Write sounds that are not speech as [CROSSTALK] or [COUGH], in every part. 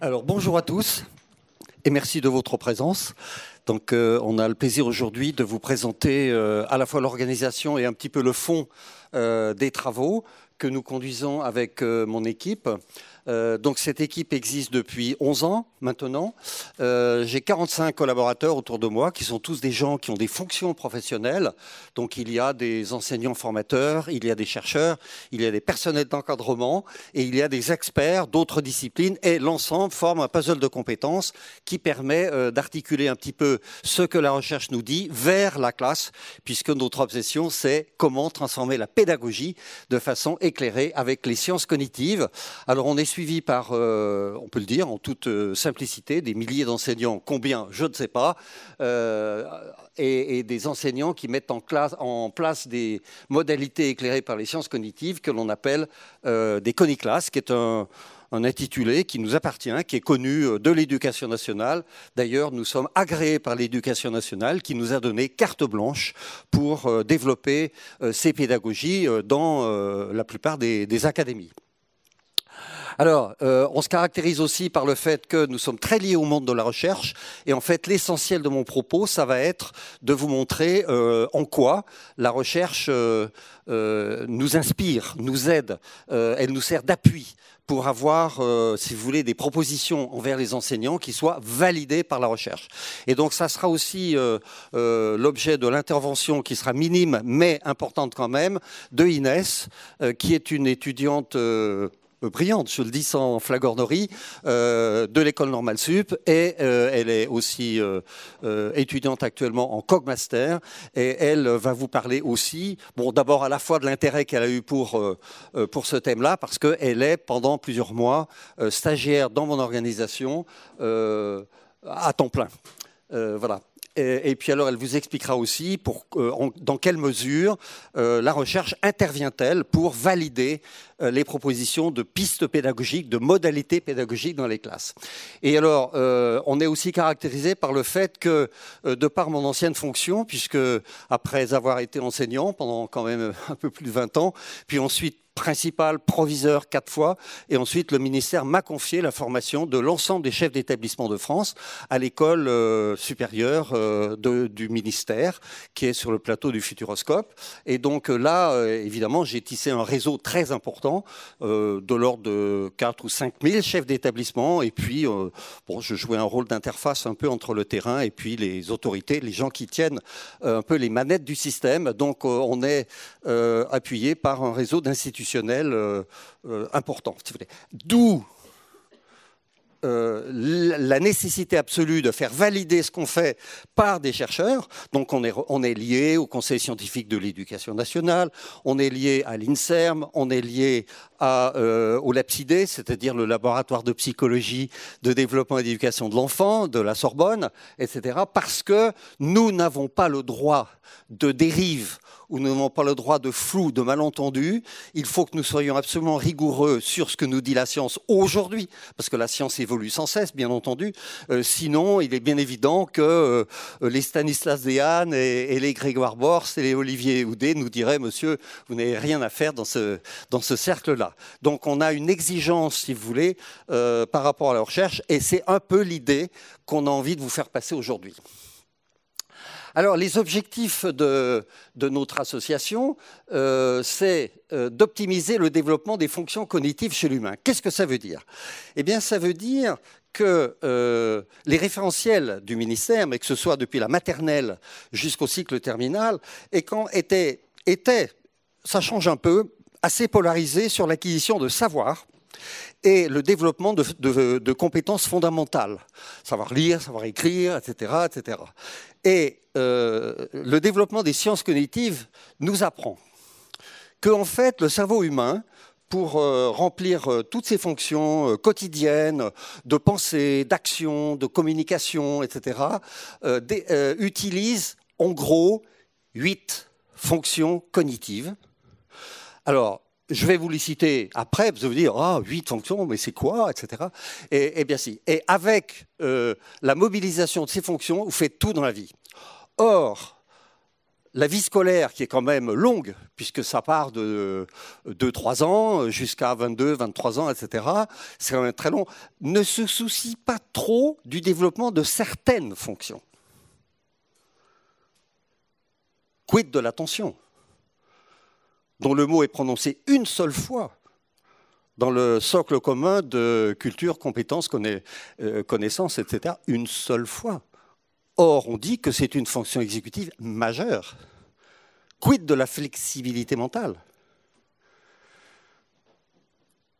Alors bonjour à tous et merci de votre présence. Donc euh, on a le plaisir aujourd'hui de vous présenter euh, à la fois l'organisation et un petit peu le fond euh, des travaux que nous conduisons avec mon équipe. Euh, donc cette équipe existe depuis 11 ans maintenant. Euh, J'ai 45 collaborateurs autour de moi qui sont tous des gens qui ont des fonctions professionnelles. Donc il y a des enseignants formateurs, il y a des chercheurs, il y a des personnels d'encadrement et il y a des experts d'autres disciplines et l'ensemble forme un puzzle de compétences qui permet euh, d'articuler un petit peu ce que la recherche nous dit vers la classe puisque notre obsession c'est comment transformer la pédagogie de façon éclairée avec les sciences cognitives. Alors on est suivi par, euh, on peut le dire en toute euh, simplicité, des milliers d'enseignants, combien, je ne sais pas, euh, et, des enseignants qui mettent en, place des modalités éclairées par les sciences cognitives que l'on appelle des coniclasses, qui est un, intitulé qui nous appartient, qui est connu de l'éducation nationale. D'ailleurs, nous sommes agréés par l'éducation nationale qui nous a donné carte blanche pour développer ces pédagogies dans la plupart des académies. Alors, euh, on se caractérise aussi par le fait que nous sommes très liés au monde de la recherche. Et en fait, l'essentiel de mon propos, ça va être de vous montrer euh, en quoi la recherche euh, nous inspire, nous aide, elle nous sert d'appui pour avoir, si vous voulez, des propositions envers les enseignants qui soient validées par la recherche. Et donc, ça sera aussi l'objet de l'intervention qui sera minime, mais importante quand même, de Inès, qui est une étudiante euh, brillante, je le dis sans flagornerie, euh, de l'école normale sup et euh, elle est aussi étudiante actuellement en Cogmaster et elle va vous parler aussi, bon d'abord à la fois de l'intérêt qu'elle a eu pour, pour ce thème-là parce qu'elle est pendant plusieurs mois stagiaire dans mon organisation à temps plein. voilà. Et, puis alors, elle vous expliquera aussi euh, dans quelle mesure euh, la recherche intervient-elle pour valider euh, les propositions de pistes pédagogiques, de modalités pédagogiques dans les classes. Et alors, on est aussi caractérisé par le fait que, de par mon ancienne fonction, puisque après avoir été enseignant pendant quand même un peu plus de 20 ans, puis ensuite principal, proviseur quatre fois, et ensuite le ministère m'a confié la formation de l'ensemble des chefs d'établissement de France à l'école euh, supérieure euh, du ministère, qui est sur le plateau du Futuroscope. Et donc euh, là, évidemment, j'ai tissé un réseau très important, de l'ordre de 4 ou 5 000 chefs d'établissement, et puis bon, je jouais un rôle d'interface un peu entre le terrain et puis les autorités, les gens qui tiennent un peu les manettes du système. Donc on est appuyé par un réseau d'institutions euh, euh, important, si vous voulez. D'où euh, la nécessité absolue de faire valider ce qu'on fait par des chercheurs. Donc on est, lié au Conseil scientifique de l'éducation nationale, on est lié à l'INSERM, on est lié euh, au LAPSIDE, c'est-à-dire le laboratoire de psychologie, de développement et d'éducation de l'enfant, de la Sorbonne, etc. Parce que nous n'avons pas le droit de dérive ou nous n'avons pas le droit de flou, de malentendu. Il faut que nous soyons absolument rigoureux sur ce que nous dit la science aujourd'hui, parce que la science évolue sans cesse, bien entendu. Euh, sinon, il est bien évident que euh, les Stanislas Dehaene et, les Grégoire Bors et les Olivier Houdet nous diraient, monsieur, vous n'avez rien à faire dans ce, dans ce cercle-là. Donc on a une exigence, si vous voulez, euh, par rapport à la recherche, et c'est un peu l'idée qu'on a envie de vous faire passer aujourd'hui. Alors, les objectifs de, notre association, euh, c'est euh, d'optimiser le développement des fonctions cognitives chez l'humain. Qu'est-ce que ça veut dire Eh bien, ça veut dire que euh, les référentiels du ministère, que ce soit depuis la maternelle jusqu'au cycle terminal, étaient, étaient, ça change un peu, assez polarisés sur l'acquisition de savoir et le développement de, compétences fondamentales, savoir lire, savoir écrire, etc. etc. Et euh, le développement des sciences cognitives nous apprend que, fait, le cerveau humain, pour euh, remplir euh, toutes ses fonctions quotidiennes de pensée, d'action, de communication, etc., utilise en gros huit fonctions cognitives. Alors, je vais vous les citer après, vous allez vous dire, ah, huit 8 fonctions, mais c'est quoi, etc. Et, eh bien si. Et avec euh, la mobilisation de ces fonctions, vous faites tout dans la vie. Or, la vie scolaire, qui est quand même longue, puisque ça part de 2-3 ans jusqu'à 22, 23 ans, etc., c'est quand même très long, ne se soucie pas trop du développement de certaines fonctions. Quid de l'attention dont le mot est prononcé une seule fois dans le socle commun de culture, compétences, euh, connaissances, etc., une seule fois. Or, on dit que c'est une fonction exécutive majeure. Quid de la flexibilité mentale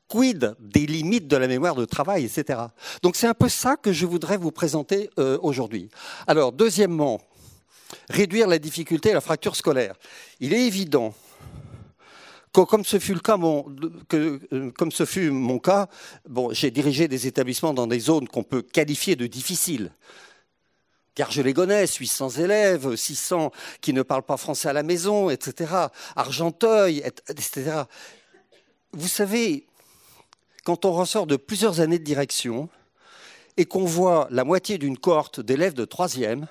Quid des limites de la mémoire de travail, etc. Donc c'est un peu ça que je voudrais vous présenter euh, aujourd'hui. Alors, deuxièmement, réduire la difficulté et la fracture scolaire. Il est évident euh, comme ce fut mon, cas, j'ai dirigé des établissements dans des zones qu'on peut qualifier de difficiles. Car je les connais, 800 élèves, 600 qui ne parlent pas français à la maison, etc. Argenteuil, etc. Vous savez, quand on ressort de plusieurs années de direction et qu'on voit la moitié d'une cohorte d'élèves de troisième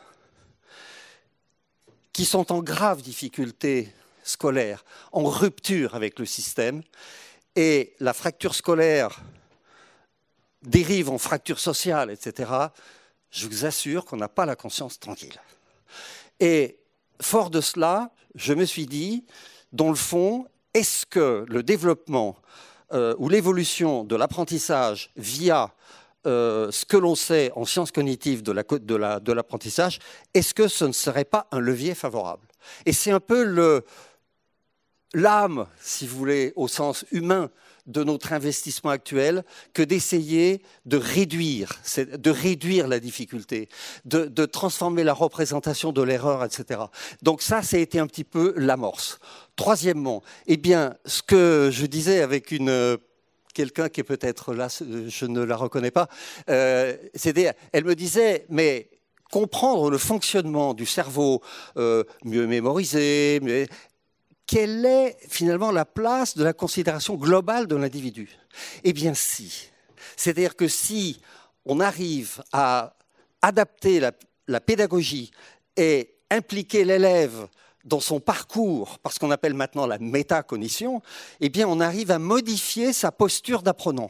qui sont en grave difficulté scolaire en rupture avec le système. Et la fracture scolaire dérive en fracture sociale, etc. Je vous assure qu'on n'a pas la conscience tranquille. Et fort de cela, je me suis dit, dans le fond, est-ce que le développement euh, ou l'évolution de l'apprentissage via euh, ce que l'on sait en sciences cognitives de, l'apprentissage, est-ce que ce ne serait pas un levier favorable Et c'est un peu le, l'âme, si vous voulez, au sens humain de notre investissement actuel, que d'essayer de réduire, de réduire la difficulté, de, transformer la représentation de l'erreur, etc. Donc ça, ça a été un petit peu l'amorce. Troisièmement, eh bien, ce que je disais avec une quelqu'un qui est peut-être là, je ne la reconnais pas, euh, c'était, elle me disait, mais comprendre le fonctionnement du cerveau, euh, mieux mémoriser, mais, quelle est finalement la place de la considération globale de l'individu Eh bien si. C'est-à-dire que si on arrive à adapter la, pédagogie et impliquer l'élève dans son parcours, parce qu'on appelle maintenant la métacognition, eh bien on arrive à modifier sa posture d'apprenant.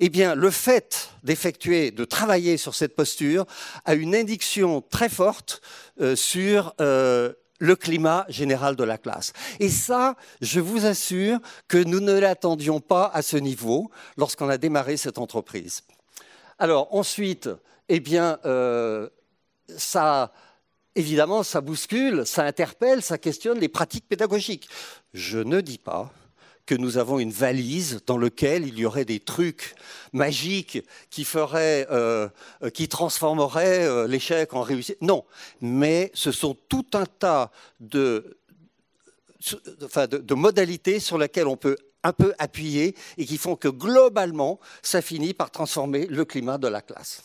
Eh bien, le fait d'effectuer, de travailler sur cette posture, a une indication très forte euh, sur euh, le climat général de la classe. Et ça, je vous assure que nous ne l'attendions pas à ce niveau lorsqu'on a démarré cette entreprise. Alors ensuite, eh bien, euh, ça, évidemment, ça bouscule, ça interpelle, ça questionne les pratiques pédagogiques. Je ne dis pas que nous avons une valise dans laquelle il y aurait des trucs magiques qui, euh, transformeraient euh, l'échec en réussite. Non, mais ce sont tout un tas de, de modalités sur lesquelles on peut un peu appuyer et qui font que globalement, ça finit par transformer le climat de la classe.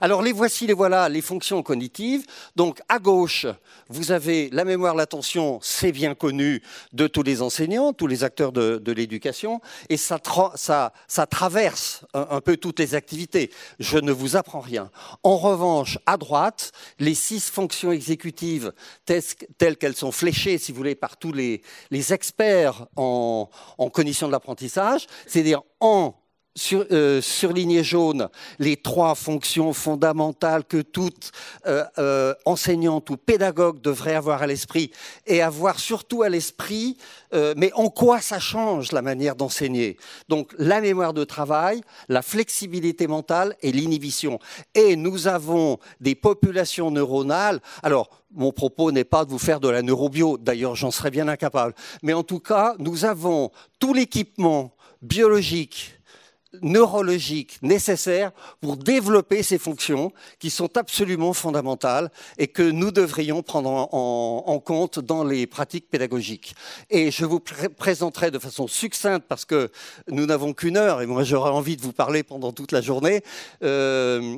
Alors les voici, les voilà, les fonctions cognitives. Donc à gauche, vous avez la mémoire, l'attention, c'est bien connu de tous les enseignants, tous les acteurs de, l'éducation, et ça, traverse un, peu toutes les activités. Je ne vous apprends rien. En revanche, à droite, les six fonctions exécutives telles qu'elles sont fléchées, si vous voulez, par tous les, experts en, en cognition de l'apprentissage, c'est-à-dire en sur, euh, jaune les trois fonctions fondamentales que toute euh, euh, enseignante ou pédagogue devrait avoir à l'esprit et avoir surtout à l'esprit, mais en quoi ça change la manière d'enseigner Donc la mémoire de travail, la flexibilité mentale et l'inhibition. Et nous avons des populations neuronales. Alors, mon propos n'est pas de vous faire de la neurobio, d'ailleurs j'en serais bien incapable. Mais en tout cas, nous avons tout l'équipement biologique, neurologiques nécessaires pour développer ces fonctions qui sont absolument fondamentales et que nous devrions prendre en, compte dans les pratiques pédagogiques. Et je vous présenterai de façon succincte, parce que nous n'avons qu'une heure et moi j'aurais envie de vous parler pendant toute la journée, euh,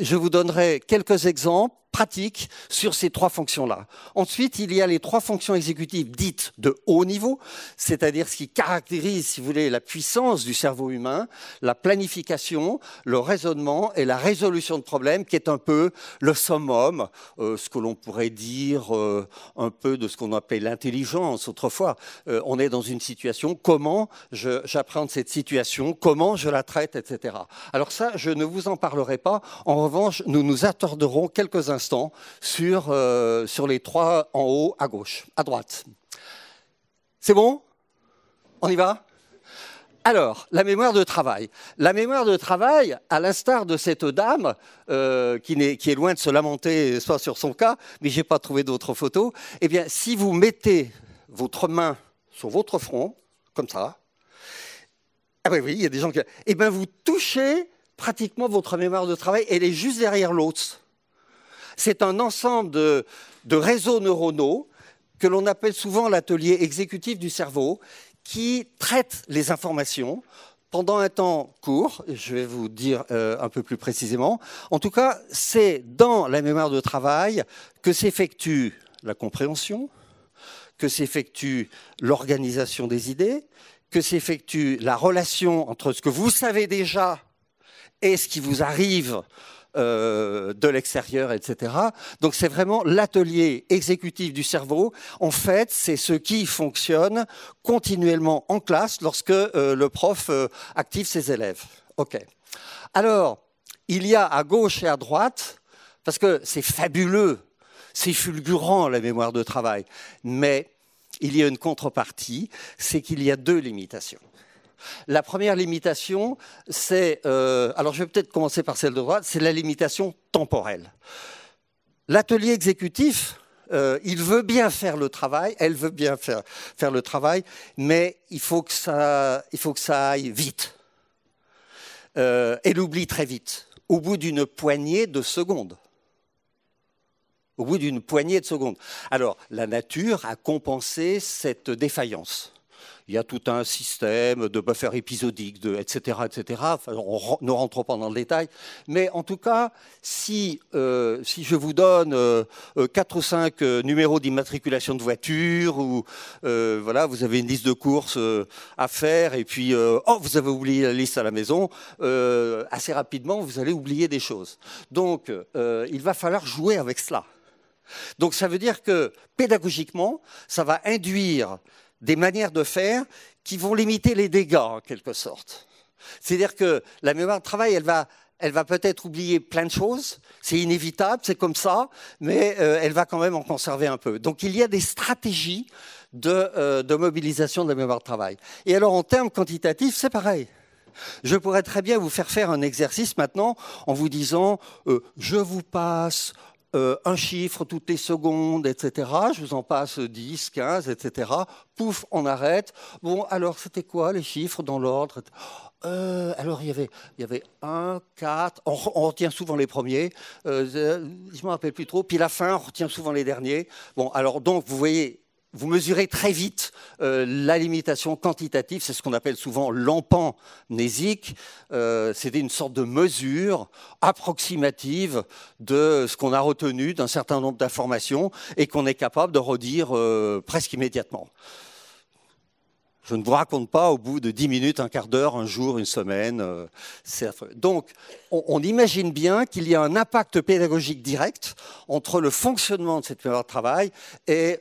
je vous donnerai quelques exemples pratiques sur ces trois fonctions-là. Ensuite, il y a les trois fonctions exécutives dites de haut niveau, c'est-à-dire ce qui caractérise, si vous voulez, la puissance du cerveau humain, la planification, le raisonnement et la résolution de problèmes, qui est un peu le summum, euh, ce que l'on pourrait dire euh, un peu de ce qu'on appelle l'intelligence autrefois. Euh, on est dans une situation, comment j'apprends cette situation, comment je la traite, etc. Alors ça, je ne vous en parlerai pas. En en revanche, nous nous attarderons quelques instants euh, sur, les trois en haut à gauche, à droite. C'est bon On y va alors, la mémoire de travail. La mémoire de travail, à l'instar de cette dame, euh, qui, est, loin de se lamenter, soit sur son cas, mais je n'ai pas trouvé d'autres photos, eh bien, si vous mettez votre main sur votre front, comme ça, ah ben oui, il y a des gens qui... Eh bien, vous touchez pratiquement votre mémoire de travail, elle est juste derrière l'autre. C'est un ensemble de, réseaux neuronaux que l'on appelle souvent l'atelier exécutif du cerveau, qui traite les informations pendant un temps court, je vais vous dire euh, un peu plus précisément. En tout cas, c'est dans la mémoire de travail que s'effectue la compréhension, que s'effectue l'organisation des idées, que s'effectue la relation entre ce que vous savez déjà et ce qui vous arrive euh, de l'extérieur, etc. Donc c'est vraiment l'atelier exécutif du cerveau. En fait, c'est ce qui fonctionne continuellement en classe lorsque euh, le prof euh, active ses élèves. Alors, il y a à gauche et à droite, parce que c'est fabuleux, c'est fulgurant la mémoire de travail, mais il y a une contrepartie, c'est qu'il y a deux limitations. La première limitation, c'est, euh, alors je vais peut-être commencer par celle de droite, c'est la limitation temporelle. L'atelier exécutif, euh, il veut bien faire le travail, elle veut bien faire, le travail, mais il faut que ça, aille vite. Euh, elle oublie très vite, au bout d'une poignée de secondes. Au bout d'une poignée de secondes. Alors, la nature a compensé cette défaillance il y a tout un système de buffers épisodiques, etc. etc. on ne rentre pas dans le détail. Mais en tout cas, si, euh, je vous donne euh, euh, quatre 4 ou 5 numéros d'immatriculation de voiture, ou voilà, vous avez une liste de courses à faire, et puis, oh, vous avez oublié la liste à la maison, assez rapidement, vous allez oublier des choses. Donc, il va falloir jouer avec cela. Donc ça veut dire que pédagogiquement, ça va induire des manières de faire qui vont limiter les dégâts en quelque sorte. C'est-à-dire que la mémoire de travail, elle va, peut-être oublier plein de choses, c'est inévitable, c'est comme ça, mais euh, elle va quand même en conserver un peu. Donc il y a des stratégies euh, de, mobilisation de la mémoire de travail. Et alors en termes quantitatifs, c'est pareil. Je pourrais très bien vous faire faire un exercice maintenant en vous disant, euh, je vous passe euh, un chiffre toutes les secondes, etc. Je vous en passe 10, 15, etc. Pouf, on arrête. Bon, alors c'était quoi les chiffres dans l'ordre euh, Alors il y avait, il y 1, 4, on, retient souvent les premiers, euh, je ne me rappelle plus trop, puis la fin, on retient souvent les derniers. Bon, alors donc vous voyez, vous mesurez très vite euh, la limitation quantitative, c'est ce qu'on appelle souvent l'empanésique. Euh, c'était une sorte de mesure approximative de ce qu'on a retenu d'un certain nombre d'informations et qu'on est capable de redire euh, presque immédiatement. Je ne vous raconte pas au bout de 10 minutes, un quart d'heure, un jour, une semaine. Donc, on, imagine bien qu'il y a un impact pédagogique direct entre le fonctionnement de cette mémoire de travail et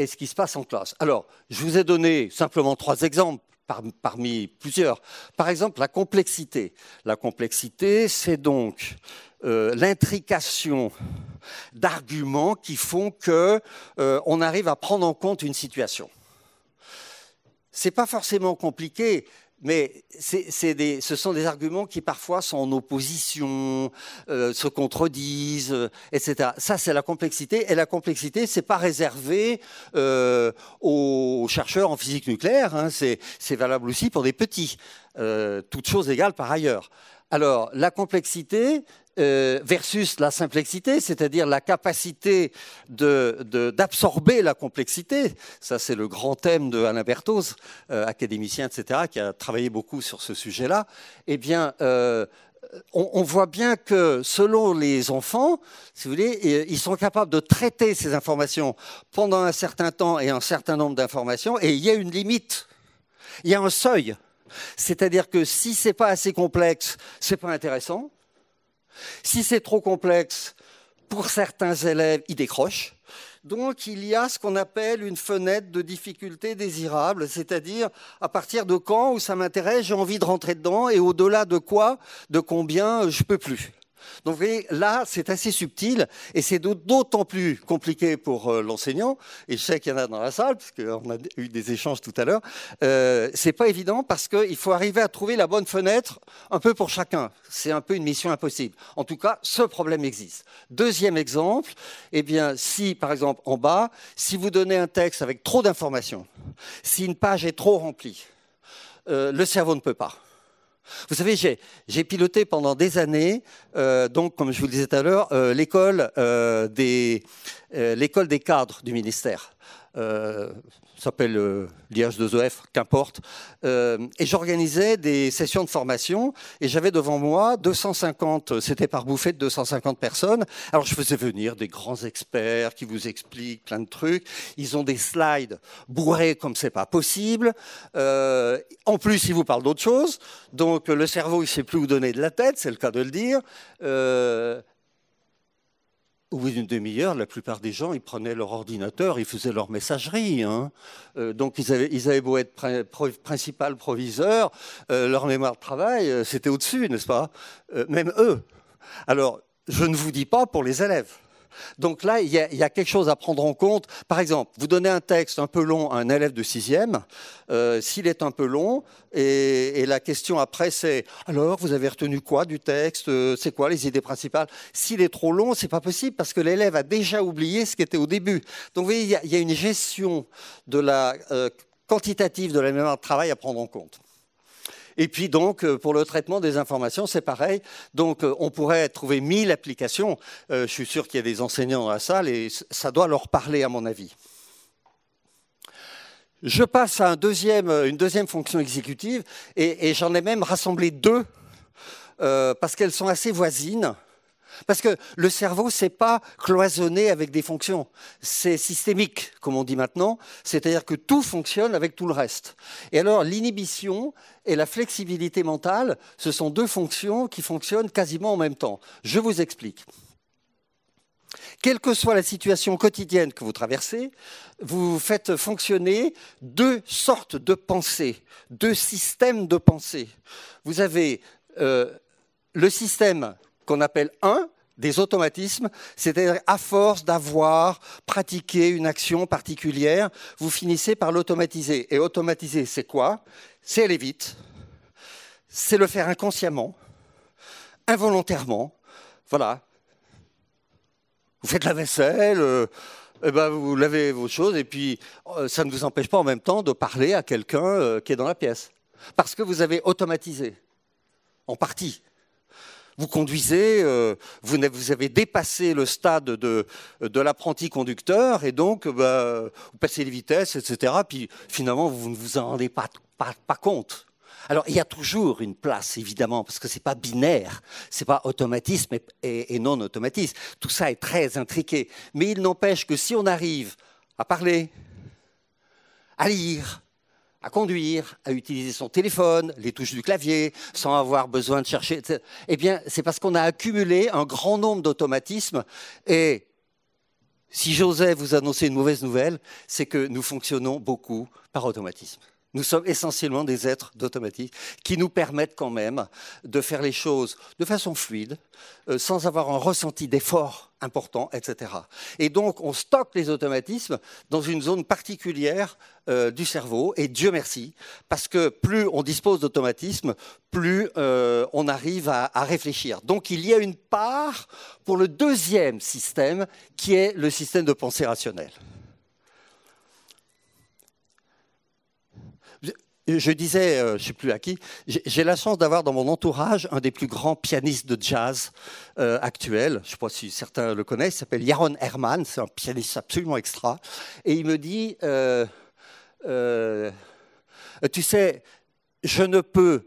et ce qui se passe en classe. Alors, je vous ai donné simplement trois exemples parmi plusieurs. Par exemple, la complexité. La complexité, c'est donc euh, l'intrication d'arguments qui font que euh, arrive à prendre en compte une situation. Ce n'est pas forcément compliqué, mais ce sont des arguments qui parfois sont en opposition, euh, se contredisent, euh, etc. Ça, c'est la complexité. Et la complexité, c'est pas réservé euh, aux chercheurs en physique nucléaire. Hein. C'est valable aussi pour des petits, toutes choses égales par ailleurs. Alors, la complexité, euh, versus la simplexité, c'est-à-dire la capacité d'absorber la complexité. Ça, c'est le grand thème de Alain Berthoz, euh, académicien, etc., qui a travaillé beaucoup sur ce sujet-là. Eh bien, euh, on, on, voit bien que selon les enfants, si vous voulez, ils sont capables de traiter ces informations pendant un certain temps et un certain nombre d'informations, et il y a une limite, il y a un seuil. C'est-à-dire que si c'est pas assez complexe, c'est pas intéressant. Si c'est trop complexe, pour certains élèves, ils décrochent. Donc il y a ce qu'on appelle une fenêtre de difficulté désirable, c'est-à-dire à partir de quand où ça m'intéresse, j'ai envie de rentrer dedans et au-delà de quoi, de combien, euh, je peux plus. Donc vous voyez, là, c'est assez subtil et c'est d'autant plus compliqué pour euh, l'enseignant, et je sais qu'il y en a dans la salle, parce qu'on a eu des échanges tout à l'heure, Ce euh, c'est pas évident parce qu'il faut arriver à trouver la bonne fenêtre un peu pour chacun. C'est un peu une mission impossible. En tout cas, ce problème existe. Deuxième exemple, eh si, par exemple, en bas, si vous donnez un texte avec trop d'informations, si une page est trop remplie, euh, le cerveau ne peut pas. Vous savez, j'ai piloté pendant des années, euh, donc comme je vous le disais tout à l'heure, euh, euh, l'école des cadres du ministère. Euh, s'appelle euh, l'IH2EF, qu'importe. Euh, et j'organisais des sessions de formation et j'avais devant moi 250, c'était par bouffée de 250 personnes. Alors je faisais venir des grands experts qui vous expliquent plein de trucs. Ils ont des slides bourrés comme c'est pas possible. en plus, ils vous parlent d'autre chose. Donc le cerveau, il sait plus où donner de la tête, c'est le cas de le dire au bout d'une demi-heure, la plupart des gens, ils prenaient leur ordinateur, ils faisaient leur messagerie. Hein. Euh, donc ils avaient, ils avaient, beau être principal proviseur, euh, leur mémoire de travail, euh, c'était au-dessus, n'est-ce pas Même eux. Alors, je ne vous dis pas pour les élèves. Donc là, il y, a, quelque chose à prendre en compte. Par exemple, vous donnez un texte un peu long à un élève de sixième, euh, s'il est un peu long, et, la question après c'est alors vous avez retenu quoi du texte euh, C'est quoi les idées principales S'il est trop long, ce n'est pas possible parce que l'élève a déjà oublié ce qui était au début. Donc vous voyez, il y a, une gestion de la euh, quantitative de la mémoire de travail à prendre en compte. Et puis donc, euh, pour le traitement des informations, c'est pareil. Donc, euh, on pourrait trouver 1000 applications. Euh, je suis sûr qu'il y a des enseignants dans la salle et ça doit leur parler, à mon avis. Je passe à une deuxième fonction exécutive, et, j'en ai même rassemblé deux, parce qu'elles sont assez voisines. Parce que le cerveau, n'est pas cloisonné avec des fonctions. C'est systémique, comme on dit maintenant. C'est-à-dire que tout fonctionne avec tout le reste. Et alors, l'inhibition et la flexibilité mentale, ce sont deux fonctions qui fonctionnent quasiment en même temps. Je vous explique. Quelle que soit la situation quotidienne que vous traversez, vous faites fonctionner deux sortes de pensées, deux systèmes de pensées. Vous avez euh, le système qu'on appelle un des automatismes, c'est-à-dire à force d'avoir pratiqué une action particulière, vous finissez par l'automatiser. Et automatiser, c'est quoi C'est aller vite, c'est le faire inconsciemment, involontairement. Voilà. Vous faites la vaisselle, euh, eh ben, vous lavez vos choses, et puis euh, ça ne vous empêche pas en même temps de parler à quelqu'un euh, qui est dans la pièce. Parce que vous avez automatisé, en partie vous conduisez, euh, vous, avez dépassé le stade de, l'apprenti conducteur et donc euh, bah, vous passez les vitesses, etc. Puis finalement, vous ne vous en rendez pas, compte. Alors, il y a toujours une place, évidemment, parce que ce n'est pas binaire, ce n'est pas automatisme et, et non-automatisme. Tout ça est très intriqué. Mais il n'empêche que si on arrive à parler, à lire, à conduire, à utiliser son téléphone, les touches du clavier, sans avoir besoin de chercher, eh bien, c'est parce qu'on a accumulé un grand nombre d'automatismes. Et si j'osais vous annoncer une mauvaise nouvelle, c'est que nous fonctionnons beaucoup par automatisme. Nous sommes essentiellement des êtres d'automatisme qui nous permettent quand même de faire les choses de façon fluide, euh, sans avoir un ressenti d'effort important, etc. Et donc, on stocke les automatismes dans une zone particulière euh, du cerveau, et Dieu merci, parce que plus on dispose d'automatismes, plus euh, on arrive à réfléchir. Donc, il y a une part pour le deuxième système, qui est le système de pensée rationnelle. je disais, euh, je ne sais plus à qui, j'ai la chance d'avoir dans mon entourage un des plus grands pianistes de jazz euh, actuels. Je ne sais pas si certains le connaissent. Il s'appelle Yaron Herman. C'est un pianiste absolument extra. Et il me dit, euh, tu sais, je ne peux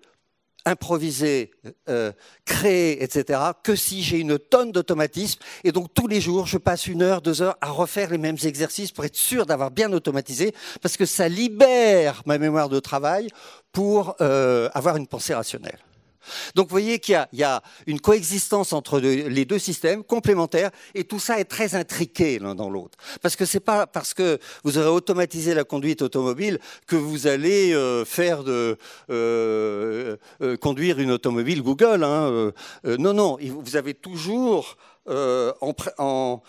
improviser, euh, créer, etc., que si j'ai une tonne d'automatisme. Et donc tous les jours, je passe une heure, deux heures à refaire les mêmes exercices pour être sûr d'avoir bien automatisé, parce que ça libère ma mémoire de travail pour euh, avoir une pensée rationnelle. Donc vous voyez qu'il y, a une coexistence entre les deux systèmes complémentaires et tout ça est très intriqué l'un dans l'autre. Parce que c'est pas parce que vous aurez automatisé la conduite automobile que vous allez euh, faire de euh, euh, conduire une automobile Google. Hein, non, non, vous avez toujours en,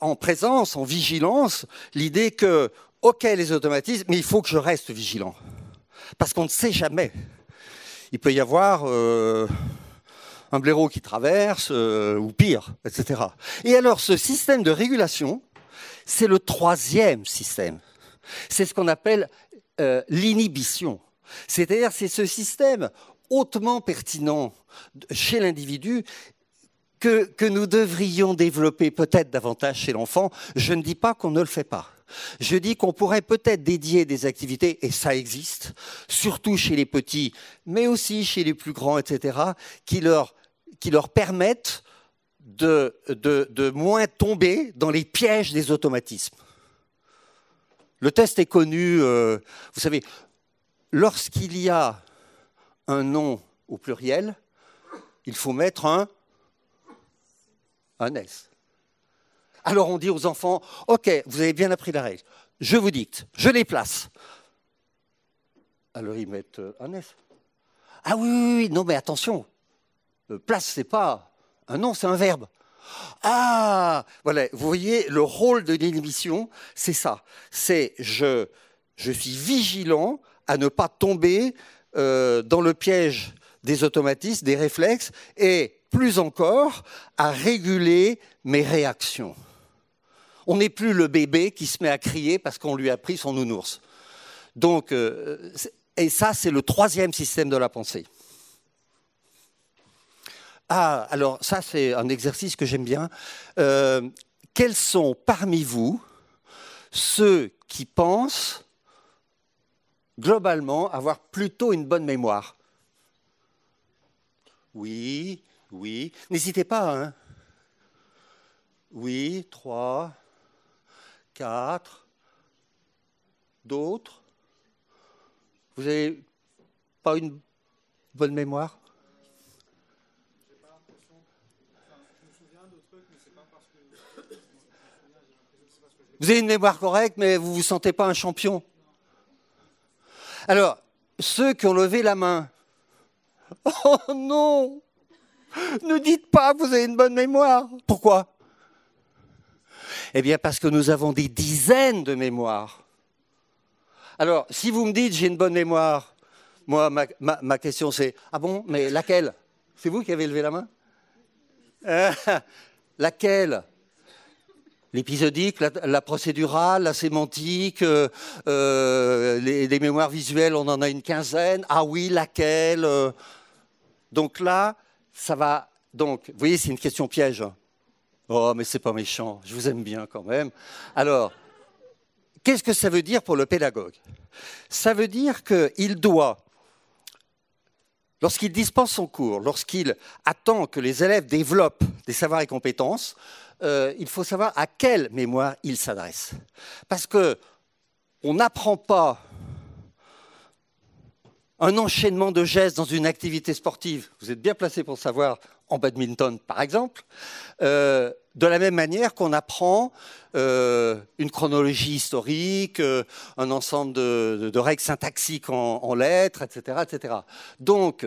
en présence, en vigilance, l'idée que, ok, les automatismes, mais il faut que je reste vigilant. Parce qu'on ne sait jamais il peut y avoir euh, un blaireau qui traverse, euh, ou pire, etc. Et alors ce système de régulation, c'est le troisième système. C'est ce qu'on appelle euh, l'inhibition. C'est-à-dire c'est ce système hautement pertinent chez l'individu que nous devrions développer peut-être davantage chez l'enfant. Je ne dis pas qu'on ne le fait pas je dis qu'on pourrait peut-être dédier des activités, et ça existe, surtout chez les petits, mais aussi chez les plus grands, etc., qui leur, permettent de, moins tomber dans les pièges des automatismes. Le test est connu, euh, vous savez, lorsqu'il y a un nom au pluriel, il faut mettre un, un S. Alors on dit aux enfants, OK, vous avez bien appris la règle. Je vous dicte, je les place. Alors ils mettent euh, un F. Ah oui, oui, oui non, mais attention. Euh, place, c'est pas un nom, c'est un verbe. Ah, voilà, vous voyez, le rôle de l'émission, c'est ça. C'est je, je suis vigilant à ne pas tomber euh, dans le piège des automatismes, des réflexes, et plus encore, à réguler mes réactions. On n'est plus le bébé qui se met à crier parce qu'on lui a pris son nounours. Donc, euh, et ça, c'est le troisième système de la pensée. Ah, alors ça, c'est un exercice que j'aime bien. Euh, quels sont parmi vous ceux qui pensent globalement avoir plutôt une bonne mémoire Oui, oui. N'hésitez pas. Hein. oui, trois, Quatre. d'autres. Vous n'avez pas une bonne mémoire Vous avez une mémoire correcte, mais vous ne vous sentez pas un champion. Alors, ceux qui ont levé la main, [LAUGHS] oh non Ne dites pas vous avez une bonne mémoire. Pourquoi eh bien parce que nous avons des dizaines de mémoires. Alors, si vous me dites j'ai une bonne mémoire, moi, ma, question c'est Ah bon, mais laquelle C'est vous qui avez levé la main [LAUGHS] Laquelle L'épisodique, la, procédurale, la sémantique, euh, euh, les, les, mémoires visuelles, on en a une quinzaine. Ah oui, laquelle euh? Donc là, ça va. Donc, vous voyez, c'est une question piège. Oh, mais c'est pas méchant, je vous aime bien quand même. Alors, qu'est-ce que ça veut dire pour le pédagogue Ça veut dire qu'il doit, lorsqu'il dispense son cours, lorsqu'il attend que les élèves développent des savoirs et compétences, euh, il faut savoir à quelle mémoire il s'adresse. Parce que on n'apprend pas un enchaînement de gestes dans une activité sportive. Vous êtes bien placé pour savoir en badminton par exemple, euh, de la même manière qu'on apprend euh, une chronologie historique, euh, un ensemble de, règles syntaxiques en, lettres, etc., etc. Donc,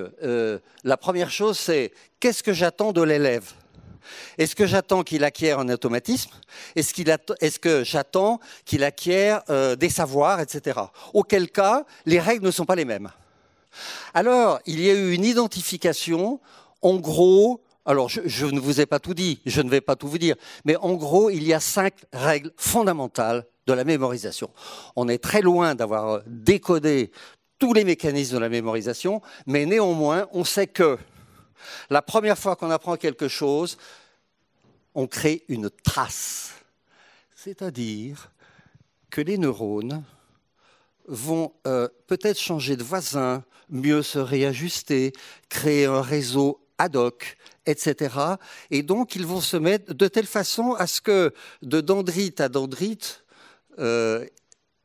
la première chose, c'est qu'est-ce que j'attends de l'élève est-ce que j'attends qu'il acquiert un automatisme Est-ce que j'attends qu'il acquiert des savoirs, etc. Auquel cas, les règles ne sont pas les mêmes. Alors, il y a eu une identification en gros, alors je, ne vous ai pas tout dit, je ne vais pas tout vous dire, mais en gros, il y a cinq règles fondamentales de la mémorisation. On est très loin d'avoir euh, décodé tous les mécanismes de la mémorisation, mais néanmoins, on sait que la première fois qu'on apprend quelque chose, on crée une trace. C'est-à-dire que les neurones vont euh, peut-être changer de voisin, mieux se réajuster, créer un réseau ad hoc, etc. Et donc, ils vont se mettre de telle façon à ce que de dendrite à dendrite, euh,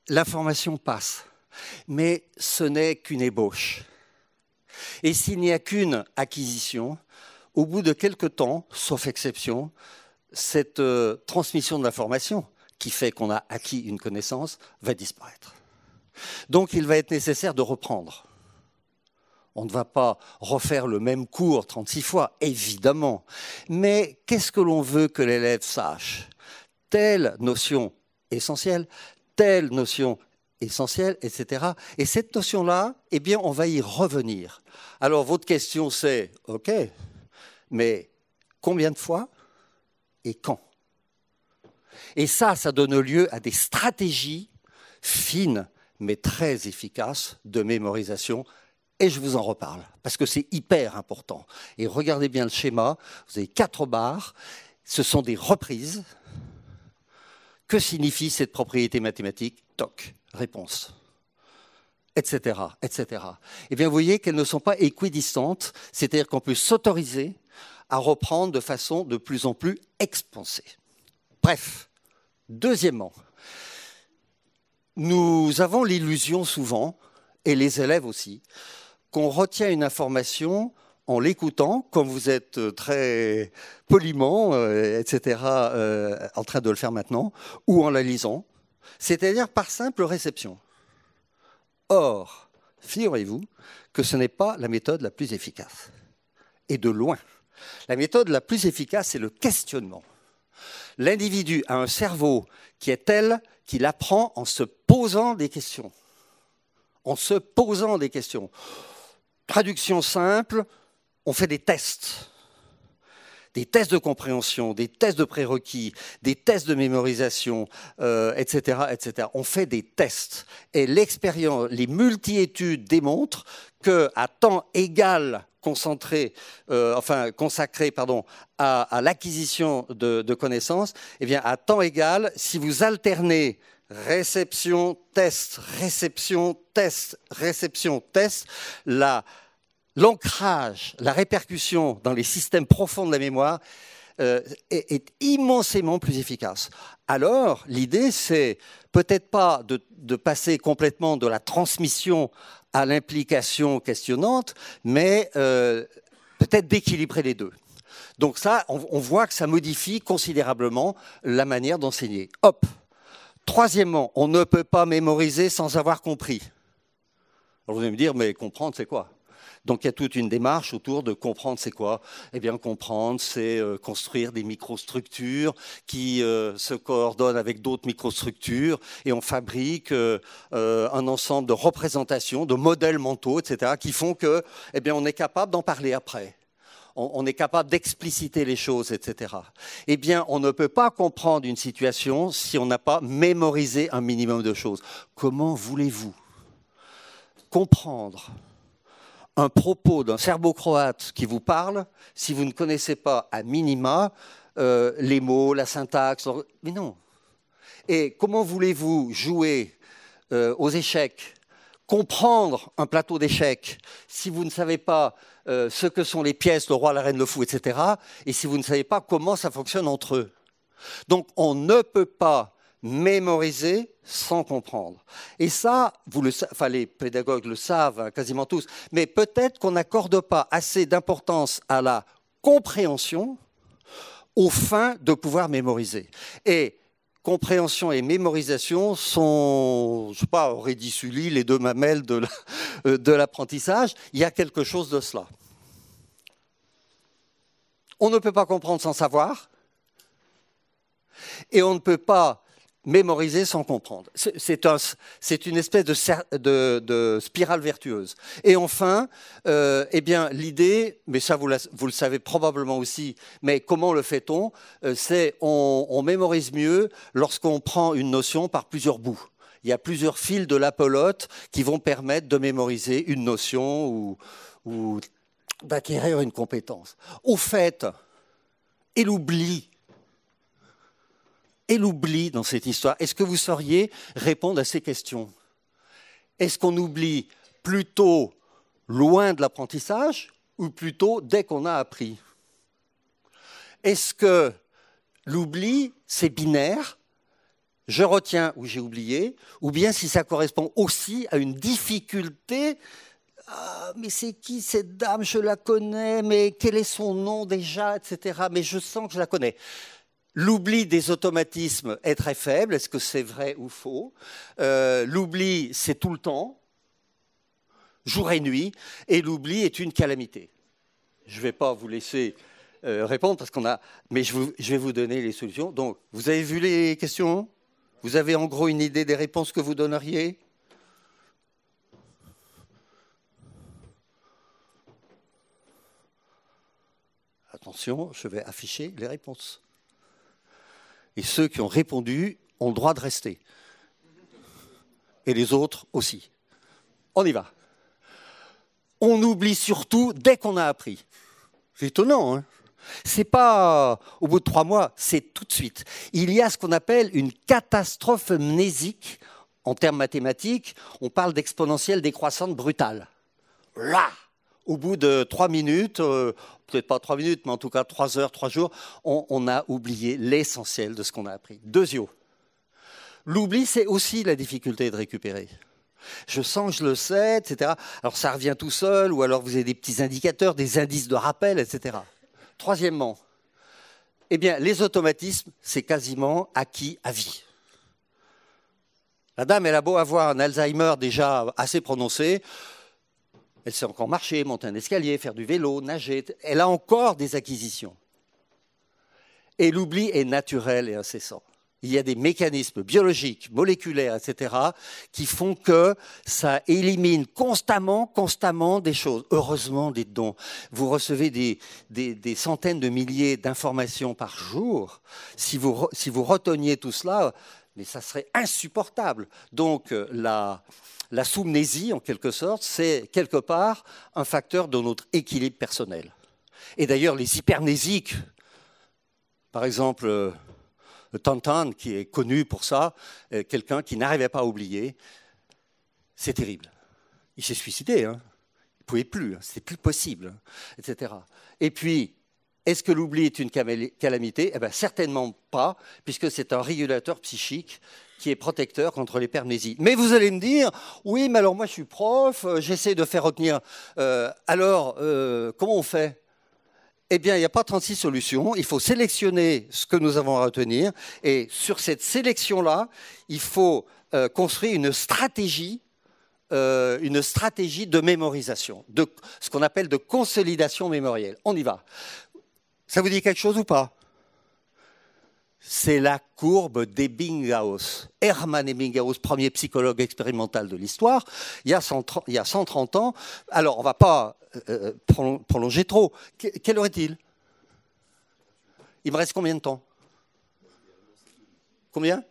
l'information passe. Mais ce n'est qu'une ébauche. Et s'il n'y a qu'une acquisition, au bout de quelque temps, sauf exception, cette euh, transmission de l'information qui fait qu'on a acquis une connaissance va disparaître. Donc il va être nécessaire de reprendre. On ne va pas refaire le même cours 36 fois, évidemment. Mais qu'est-ce que l'on veut que l'élève sache Telle notion essentielle, telle notion essentielle, etc. Et cette notion-là, eh bien, on va y revenir. Alors, votre question, c'est, OK, mais combien de fois et quand Et ça, ça donne lieu à des stratégies fines, mais très efficaces, de mémorisation et je vous en reparle, parce que c'est hyper important. Et regardez bien le schéma, vous avez quatre barres, ce sont des reprises. Que signifie cette propriété mathématique Toc, réponse etc., etc. Eh bien, vous voyez qu'elles ne sont pas équidistantes, c'est-à-dire qu'on peut s'autoriser à reprendre de façon de plus en plus expansée. Bref, deuxièmement, nous avons l'illusion souvent, et les élèves aussi, qu'on retient une information en l'écoutant, comme vous êtes euh, très poliment, euh, etc., euh, en train de le faire maintenant, ou en la lisant, c'est-à-dire par simple réception. Or, figurez-vous que ce n'est pas la méthode la plus efficace, et de loin. La méthode la plus efficace, c'est le questionnement. L'individu a un cerveau qui est tel qu'il apprend en se posant des questions. En se posant des questions. Traduction simple, on fait des tests. Des tests de compréhension, des tests de prérequis, des tests de mémorisation, etc., euh, etc. On fait des tests. Et l'expérience, les multi-études démontrent qu'à temps égal concentré, euh, enfin consacré pardon, à, l'acquisition de, connaissances, eh bien à temps égal, si vous alternez réception, test, réception, test, réception, test. L'ancrage, la, répercussion dans les systèmes profonds de la mémoire euh, est, immensément plus efficace. Alors, l'idée, c'est peut-être pas de, passer complètement de la transmission à l'implication questionnante, mais euh, peut-être d'équilibrer les deux. Donc ça, on voit que ça modifie considérablement la manière d'enseigner. Hop, Troisièmement, on ne peut pas mémoriser sans avoir compris. Alors vous allez me dire, mais comprendre, c'est quoi donc il y a toute une démarche autour de comprendre c'est quoi Eh bien comprendre c'est euh, construire des microstructures qui euh, se coordonnent avec d'autres microstructures et on fabrique euh, un ensemble de représentations, de modèles mentaux, etc. qui font que eh on est capable d'en parler après on, est capable d'expliciter les choses, etc. Eh bien, on ne peut pas comprendre une situation si on n'a pas mémorisé un minimum de choses. Comment voulez-vous comprendre un propos d'un serbo-croate qui vous parle si vous ne connaissez pas à minima euh, les mots, la syntaxe Mais non. Et comment voulez-vous jouer euh, aux échecs, comprendre un plateau d'échecs si vous ne savez pas euh, ce que sont les pièces, le roi, la reine, le fou, etc., et si vous ne savez pas comment ça fonctionne entre eux. Donc on ne peut pas mémoriser sans comprendre. Et ça, vous le, les pédagogues le savent hein, quasiment tous, mais peut-être qu'on n'accorde pas assez d'importance à la compréhension au fin de pouvoir mémoriser. Et compréhension et mémorisation sont, je sais pas, aurait dit les deux mamelles euh, de l'apprentissage. Il y a quelque chose de cela. On ne peut pas comprendre sans savoir. Et on ne peut pas mémoriser sans comprendre. C'est une espèce de, spirale vertueuse. Et enfin, euh, eh bien, l'idée, mais ça vous, le savez probablement aussi, mais comment le fait-on euh, C'est on, mémorise mieux lorsqu'on prend une notion par plusieurs bouts il y a plusieurs fils de la pelote qui vont permettre de mémoriser une notion ou, ou d'acquérir une compétence. Au fait, et l'oubli et l'oubli dans cette histoire Est-ce que vous sauriez répondre à ces questions Est-ce qu'on oublie plutôt loin de l'apprentissage ou plutôt dès qu'on a appris Est-ce que l'oubli, c'est binaire je retiens ou j'ai oublié, ou bien si ça correspond aussi à une difficulté ah, mais c'est qui cette dame Je la connais, mais quel est son nom déjà, etc. Mais je sens que je la connais. L'oubli des automatismes est très faible, est-ce que c'est vrai ou faux euh, L'oubli, c'est tout le temps, jour et nuit, et l'oubli est une calamité. Je ne vais pas vous laisser euh, répondre parce qu'on a, mais je, je, vais vous donner les solutions. Donc, vous avez vu les questions Vous avez en gros une idée des réponses que vous donneriez Attention, je vais afficher les réponses. Et ceux qui ont répondu ont le droit de rester. Et les autres aussi. On y va. On oublie surtout dès qu'on a appris. C'est étonnant, hein c'est pas au bout de trois mois, c'est tout de suite. Il y a ce qu'on appelle une catastrophe mnésique. En termes mathématiques, on parle d'exponentielle décroissante brutale. Là, au bout de trois minutes, euh, peut-être pas trois minutes, mais en tout cas trois heures, trois jours, on, a oublié l'essentiel de ce qu'on a appris. Deuxièmement, l'oubli, c'est aussi la difficulté de récupérer. Je sens, je le sais, etc. Alors ça revient tout seul, ou alors vous avez des petits indicateurs, des indices de rappel, etc. Troisièmement, eh bien, les automatismes, c'est quasiment acquis à vie. La dame, elle a beau avoir un Alzheimer déjà assez prononcé, elle sait encore marcher, monter un escalier, faire du vélo, nager. Elle a encore des acquisitions. Et l'oubli est naturel et incessant. Il y a des mécanismes biologiques, moléculaires, etc., qui font que ça élimine constamment, constamment des choses. Heureusement, des dons. vous recevez des, centaines de milliers d'informations par jour. Si vous, reteniez tout cela, mais ça serait insupportable. Donc, euh, la, la soumnésie, en quelque sorte, c'est quelque part un facteur de notre équilibre personnel. Et d'ailleurs, les hypernésiques, par exemple, euh, Tantan, qui est connu pour ça, euh, quelqu'un qui n'arrivait pas à oublier, c'est terrible. Il s'est suicidé, hein. il ne pouvait plus, ce hein. c'était plus possible, hein, etc. Et puis, est-ce que l'oubli est une calamité eh ben, Certainement pas, puisque c'est un régulateur psychique qui est protecteur contre les permésies. Mais vous allez me dire, oui, mais alors moi je suis prof, euh, j'essaie de faire retenir. Euh, alors, euh, comment on fait eh bien, il n'y a pas 36 solutions. Il faut sélectionner ce que nous avons à retenir. Et sur cette sélection-là, il faut construire une stratégie, une stratégie de mémorisation, de ce qu'on appelle de consolidation mémorielle. On y va. Ça vous dit quelque chose ou pas c'est la courbe d'Ebbinghaus. Hermann Ebbinghaus, premier psychologue expérimental de l'histoire, il, y a 130 ans. Alors, on ne va pas euh, euh, prolonger trop. Quelle heure est-il Il me reste combien de temps Combien